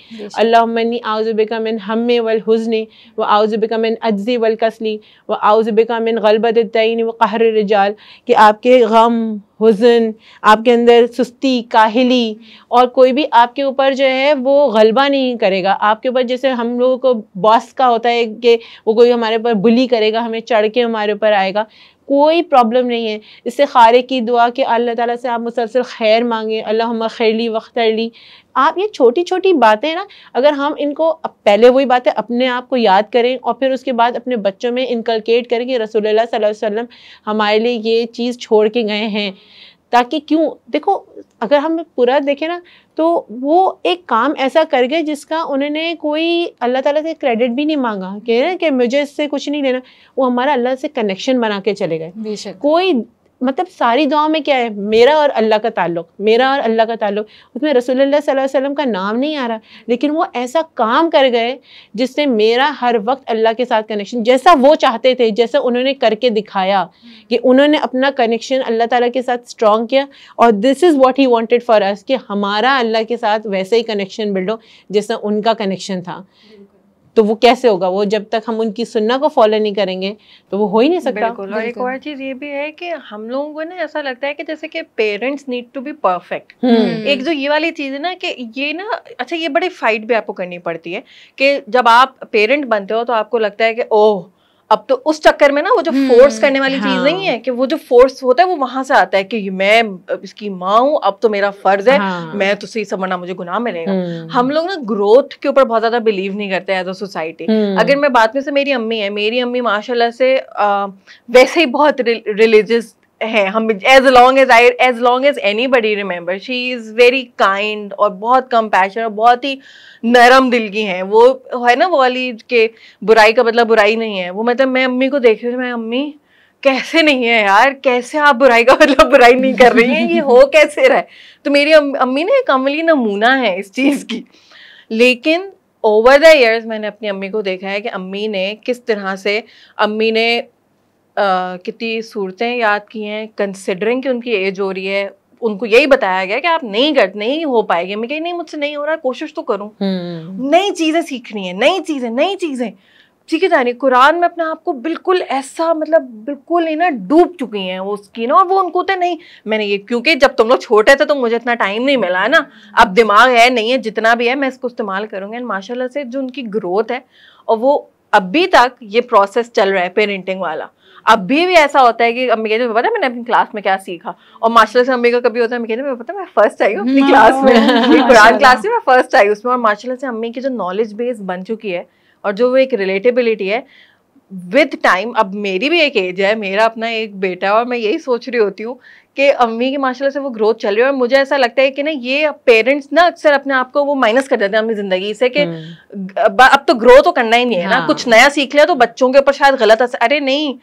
अल्लाहनी आउज़बिका मिन हम वल हुज़न व आउज़बिका मिन अज़ी वलकसली कसली व आउज़बिका मिन गलबत तयन व कहर रजाल कि आपके गम हुजन आपके अंदर सुस्ती काहली और कोई भी आपके ऊपर जो है वो गलबा नहीं करेगा आपके ऊपर जैसे हम लोगों को बॉस का होता है कि वो कोई हमारे ऊपर बुली करेगा हमें चढ़ के हमारे ऊपर आएगा कोई प्रॉब्लम नहीं है इससे खारे की दुआ कि अल्लाह ताला से आप मुसलसल खैर मांगें अल्लाह खैरली ली आप ये छोटी छोटी बातें ना अगर हम इनको पहले वही बातें अपने आप को याद करें और फिर उसके बाद अपने बच्चों में इनकलकेट करें कि रसोल्ला वसम हमारे लिए ये चीज़ छोड़ के गए हैं ताकि क्यों देखो अगर हम पूरा देखें ना तो वो एक काम ऐसा कर गए जिसका उन्होंने कोई अल्लाह ताला से क्रेडिट भी नहीं मांगा कह रहे कि मुझे इससे कुछ नहीं लेना वो हमारा अल्लाह से कनेक्शन बना के चले गए कोई मतलब सारी दुआ में क्या है मेरा और अल्लाह का ताल्लुक मेरा और अल्लाह का ताल्लुक उसमें रसोल्ला वसल्लम का नाम नहीं आ रहा लेकिन वो ऐसा काम कर गए जिसने मेरा हर वक्त अल्लाह के साथ कनेक्शन जैसा वो चाहते थे जैसा उन्होंने करके दिखाया कि उन्होंने अपना कनेक्शन अल्लाह ताला के साथ स्ट्रॉन्ग किया और this is what he wanted for us कि हमारा अल्लाह के साथ वैसे ही कनेक्शन बिल्ड हो जैसा उनका कनेक्शन था तो वो कैसे होगा वो जब तक हम उनकी सुनना को फॉलो नहीं करेंगे तो वो हो ही नहीं सकता बिल्कुल, और एक और चीज ये भी है कि हम लोगों को ना ऐसा लगता है कि जैसे कि parents need to be perfect एक जो ये वाली चीज है ना कि ये ना अच्छा ये बड़ी फाइट भी आपको करनी पड़ती है कि जब आप पेरेंट बनते हो तो आपको लगता है कि ओह अब तो उस चक्कर में ना वो जो फोर्स हम्म, करने वाली हाँ। चीज नहीं है कि वो जो फोर्स होता है वो वहां से आता है कि मैं इसकी माँ हूँ अब तो मेरा फर्ज है हाँ। मैं तो सही समझना मुझे गुनाह मिलेगा हम्म। हम लोग ना ग्रोथ के ऊपर बहुत ज्यादा बिलीव नहीं करते एज अ सोसाइटी अगर मैं बात में से मेरी अम्मी है मेरी अम्मी माशाल्लाह से आ, वैसे ही बहुत रिलीजियस है हम as long as I as long as anybody remember she is very kind और बहुत कम पैशन और बहुत ही नरम दिल की हैं वो है ना वो वाली के बुराई का मतलब बुराई नहीं है वो मतलब मैं अम्मी को देख रही हूँ मैं अम्मी कैसे नहीं है यार कैसे आप बुराई का मतलब बुराई नहीं कर रही हैं ये हो कैसे रहा तो मेरी अम्मी ना एक अमली नमूना है इस चीज़ की लेकिन ओवर द ईयर्स मैंने अपनी अम्मी को देखा है कि अम्मी ने किस तरह से अम्मी ने कितनी सूरतें याद की हैं कंसिडरिंग कि उनकी एज हो रही है उनको यही बताया गया कि आप नहीं कर नहीं हो पाएंगे मैं कही नहीं मुझसे नहीं हो रहा कोशिश तो करूँ हम्म। नई चीज़ें सीखनी है नई चीज़ें नई चीज़ें ठीक है जानी कुरान में अपने आप को बिल्कुल ऐसा मतलब बिल्कुल ही ना डूब चुकी हैं वो उसकी ना और वो उनको तो नहीं मैंने ये क्योंकि जब तुम लोग छोटे थे तो मुझे इतना टाइम नहीं मिला है ना अब दिमाग है नहीं है जितना भी है मैं इसको इस्तेमाल करूँगी एंड माशाला से जो उनकी ग्रोथ है और वो अभी तक ये प्रोसेस चल रहा है पेरेंटिंग वाला अभी भी ऐसा होता है कि अम्मी कहते पता है मैंने अपनी क्लास में क्या सीखा और मार्शल से अम्मी का कभी होता है कहते पता है मैं फर्स्ट आई हूँ अपनी क्लास में कुरान क्लास में मैं फर्स्ट आई उसमें और मार्शल से अम्मी की जो नॉलेज बेस बन चुकी है और जो वो एक रिलेटेबिलिटी है विद टाइम अब मेरी भी एक एज है मेरा अपना एक बेटा है और मैं यही सोच रही होती हूँ कि अम्मी की माशाल्लाह से वो ग्रोथ चल रही है और मुझे ऐसा लगता है कि ना ये पेरेंट्स ना अक्सर अपने आप को वो माइनस कर देते हैं अपनी जिंदगी से कि hmm. अब तो ग्रो तो करना ही नहीं है हाँ। ना कुछ नया सीख लिया तो बच्चों के ऊपर शायद गलत असर अरे नहीं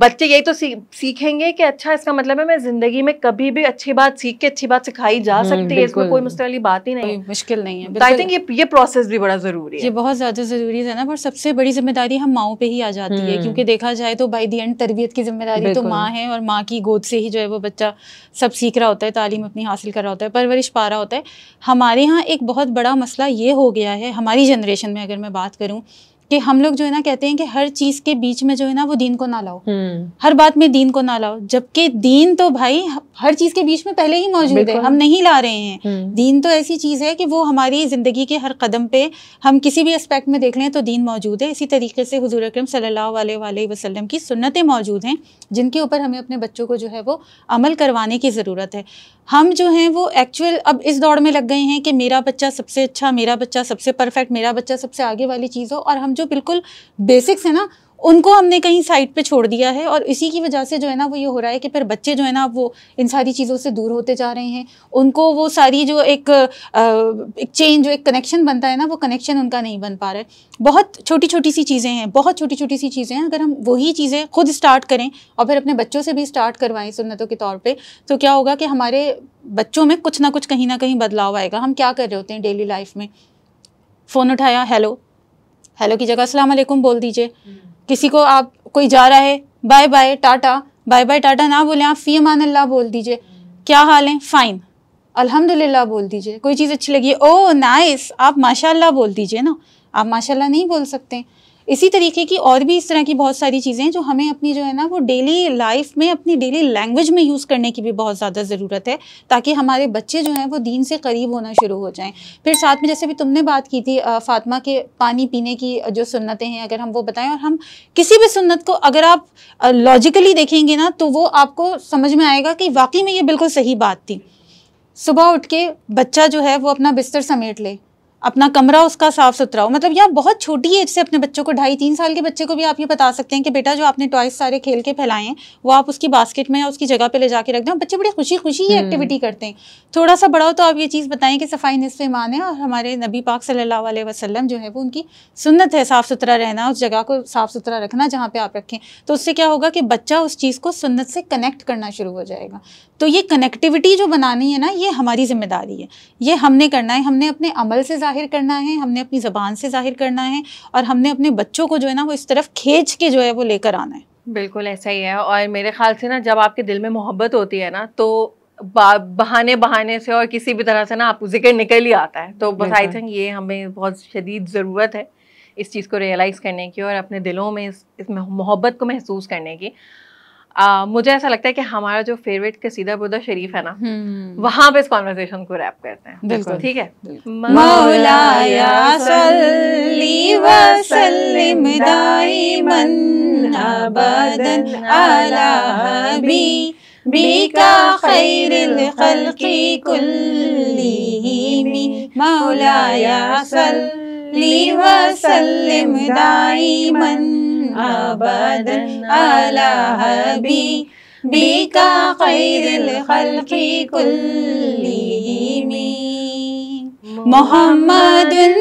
बच्चे यही तो सी, सीखेंगे कि अच्छा इसका मतलब है मैं जिंदगी में कभी भी अच्छी बात सीख के अच्छी बात सिखाई जा हम्म, सकती है इसमें कोई मुश्किल वाली बात ही नहीं मुश्किल नहीं है आई तो थिंक ये ये प्रोसेस भी बड़ा जरूरी है ये बहुत ज्यादा जरूरी है ना पर सबसे बड़ी जिम्मेदारी हम माओ पे ही आ जाती है हम्म। क्योंकि देखा जाए तो बाई दी एंड तरबियत की जिम्मेदारी तो माँ है और माँ की गोद से ही जो है वो बच्चा सब सीख रहा होता है तालीम अपनी हासिल कर रहा होता है परवरिश पा रहा होता है हमारे यहाँ एक बहुत बड़ा मसला ये हो गया है हमारी जनरेशन में अगर मैं बात करूँ कि हम लोग जो है ना कहते हैं कि हर चीज के बीच में जो है ना वो दीन को ना लाओ हम्म। हर बात में दीन को ना लाओ जबकि दीन तो भाई हर चीज के बीच में पहले ही मौजूद है हम नहीं ला रहे हैं हम्म। दीन तो ऐसी चीज है कि वो हमारी जिंदगी के हर कदम पे हम किसी भी एस्पेक्ट में देख लें तो दीन मौजूद है इसी तरीके से हजूर अक्रम सल्लाम वसलम की सुनतें मौजूद हैं जिनके ऊपर हमें अपने बच्चों को जो है वो अमल करवाने की ज़रूरत है हम जो हैं वो एक्चुअल अब इस दौड़ में लग गए हैं कि मेरा बच्चा सबसे अच्छा मेरा बच्चा सबसे परफेक्ट मेरा बच्चा सबसे आगे वाली चीज़ हो और हम जो जो बिल्कुल बेसिक्स है ना उनको हमने कहीं साइड पे छोड़ दिया है और इसी की वजह से जो है ना वो ये हो रहा है कि फिर बच्चे जो है ना वो इन सारी चीज़ों से दूर होते जा रहे हैं उनको वो सारी जो एक, एक चेन जो एक कनेक्शन बनता है ना वो कनेक्शन उनका नहीं बन पा रहा है बहुत छोटी छोटी सी चीज़ें हैं बहुत छोटी छोटी सी चीज़ें हैं अगर हम वही चीज़ें खुद स्टार्ट करें और फिर अपने बच्चों से भी स्टार्ट करवाएं सुन्नतों के तौर पर तो क्या होगा कि हमारे बच्चों में कुछ ना कुछ कहीं ना कहीं बदलाव आएगा हम क्या कर रहे होते हैं डेली लाइफ में फ़ोन उठाया हेलो हेलो की जगह असलम बोल दीजिए हम्म। किसी को आप कोई जा रहा है bye bye tata bye bye tata ना बोले आप फ़ी अमान अल्लाह बोल दीजिए हम्म। क्या हाल है फ़ाइन अल्हम्दुलिल्लाह बोल दीजिए कोई चीज़ अच्छी लगी ओ oh, नाइस आप माशाल्लाह बोल दीजिए ना आप माशाल्लाह नहीं बोल सकते इसी तरीके की और भी इस तरह की बहुत सारी चीज़ें हैं जो हमें अपनी जो है ना वो डेली लाइफ में अपनी डेली लैंग्वेज में यूज़ करने की भी बहुत ज़्यादा ज़रूरत है ताकि हमारे बच्चे जो हैं वो दीन से करीब होना शुरू हो जाएं फिर साथ में जैसे भी तुमने बात की थी फ़ातिमा के पानी पीने की जो सुन्नतें हैं अगर हम वो बताएँ और हम किसी भी सुन्नत को अगर आप लॉजिकली देखेंगे ना तो वो आपको समझ में आएगा कि वाकई में ये बिल्कुल सही बात थी सुबह उठ के बच्चा जो है वो अपना बिस्तर समेट ले अपना कमरा उसका साफ सुथरा हो मतलब यहाँ बहुत छोटी एज से अपने बच्चों को ढाई तीन साल के बच्चे को भी आप ये बता सकते हैं कि बेटा जो आपने टॉयस सारे खेल के फैलाए हैं वो आप उसकी बास्केट में या उसकी जगह पे ले जाके रख दें बच्चे बड़ी खुशी खुशी ये एक्टिविटी हम्म। करते हैं थोड़ा सा बड़ा हो तो आप ये चीज़ बताएं कि सफाई नस्फ ईमान है और हमारे नबी पाक सल्ला वसलम जो है वो उनकी सुनत है साफ़ सुथरा रहना उस जगह को साफ़ सुथरा रखना जहाँ पर आप रखें तो उससे क्या होगा कि बच्चा उस चीज़ को सुनत से कनेक्ट करना शुरू हो जाएगा तो ये कनेक्टिविटी जो बनानी है ना ये हमारी जिम्मेदारी है ये हमने करना है हमने अपने अमल से ज़ाहिर करना है हमने अपनी ज़बान से ज़ाहिर करना है और हमने अपने बच्चों को जो है ना वो इस तरफ खींच के जो है वो लेकर आना है बिल्कुल ऐसा ही है और मेरे ख्याल से ना जब आपके दिल में मोहब्बत होती है ना तो बहाने बहाने से और किसी भी तरह से ना आपको जिक्र निकल ही आता है तो बस आई थिंक ये हमें बहुत शदीद ज़रूरत है इस चीज़ को रियलाइज़ करने की और अपने दिलों में इस, इस मोहब्बत को महसूस करने की आ, मुझे ऐसा लगता है कि हमारा जो फेवरेट कसीदा बुरदा शरीफ है ना हम्म। वहां पे इस कॉन्वर्सेशन को रैप करते हैं बिल्कुल ठीक है मौलाया मौलाया सल्ली वसल्लिम दाइमन أبدا على حبيبك خير الخلق كلهم محمد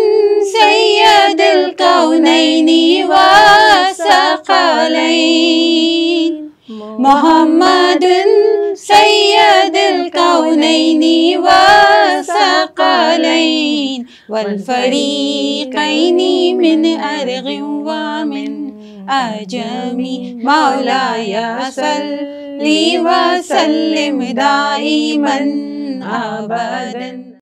سيد الكونين والثقلين محمد سيد الكونين والثقلين والفريقين من أرغ ومن अजमी मौलाया सल्ली दाई मन अबदन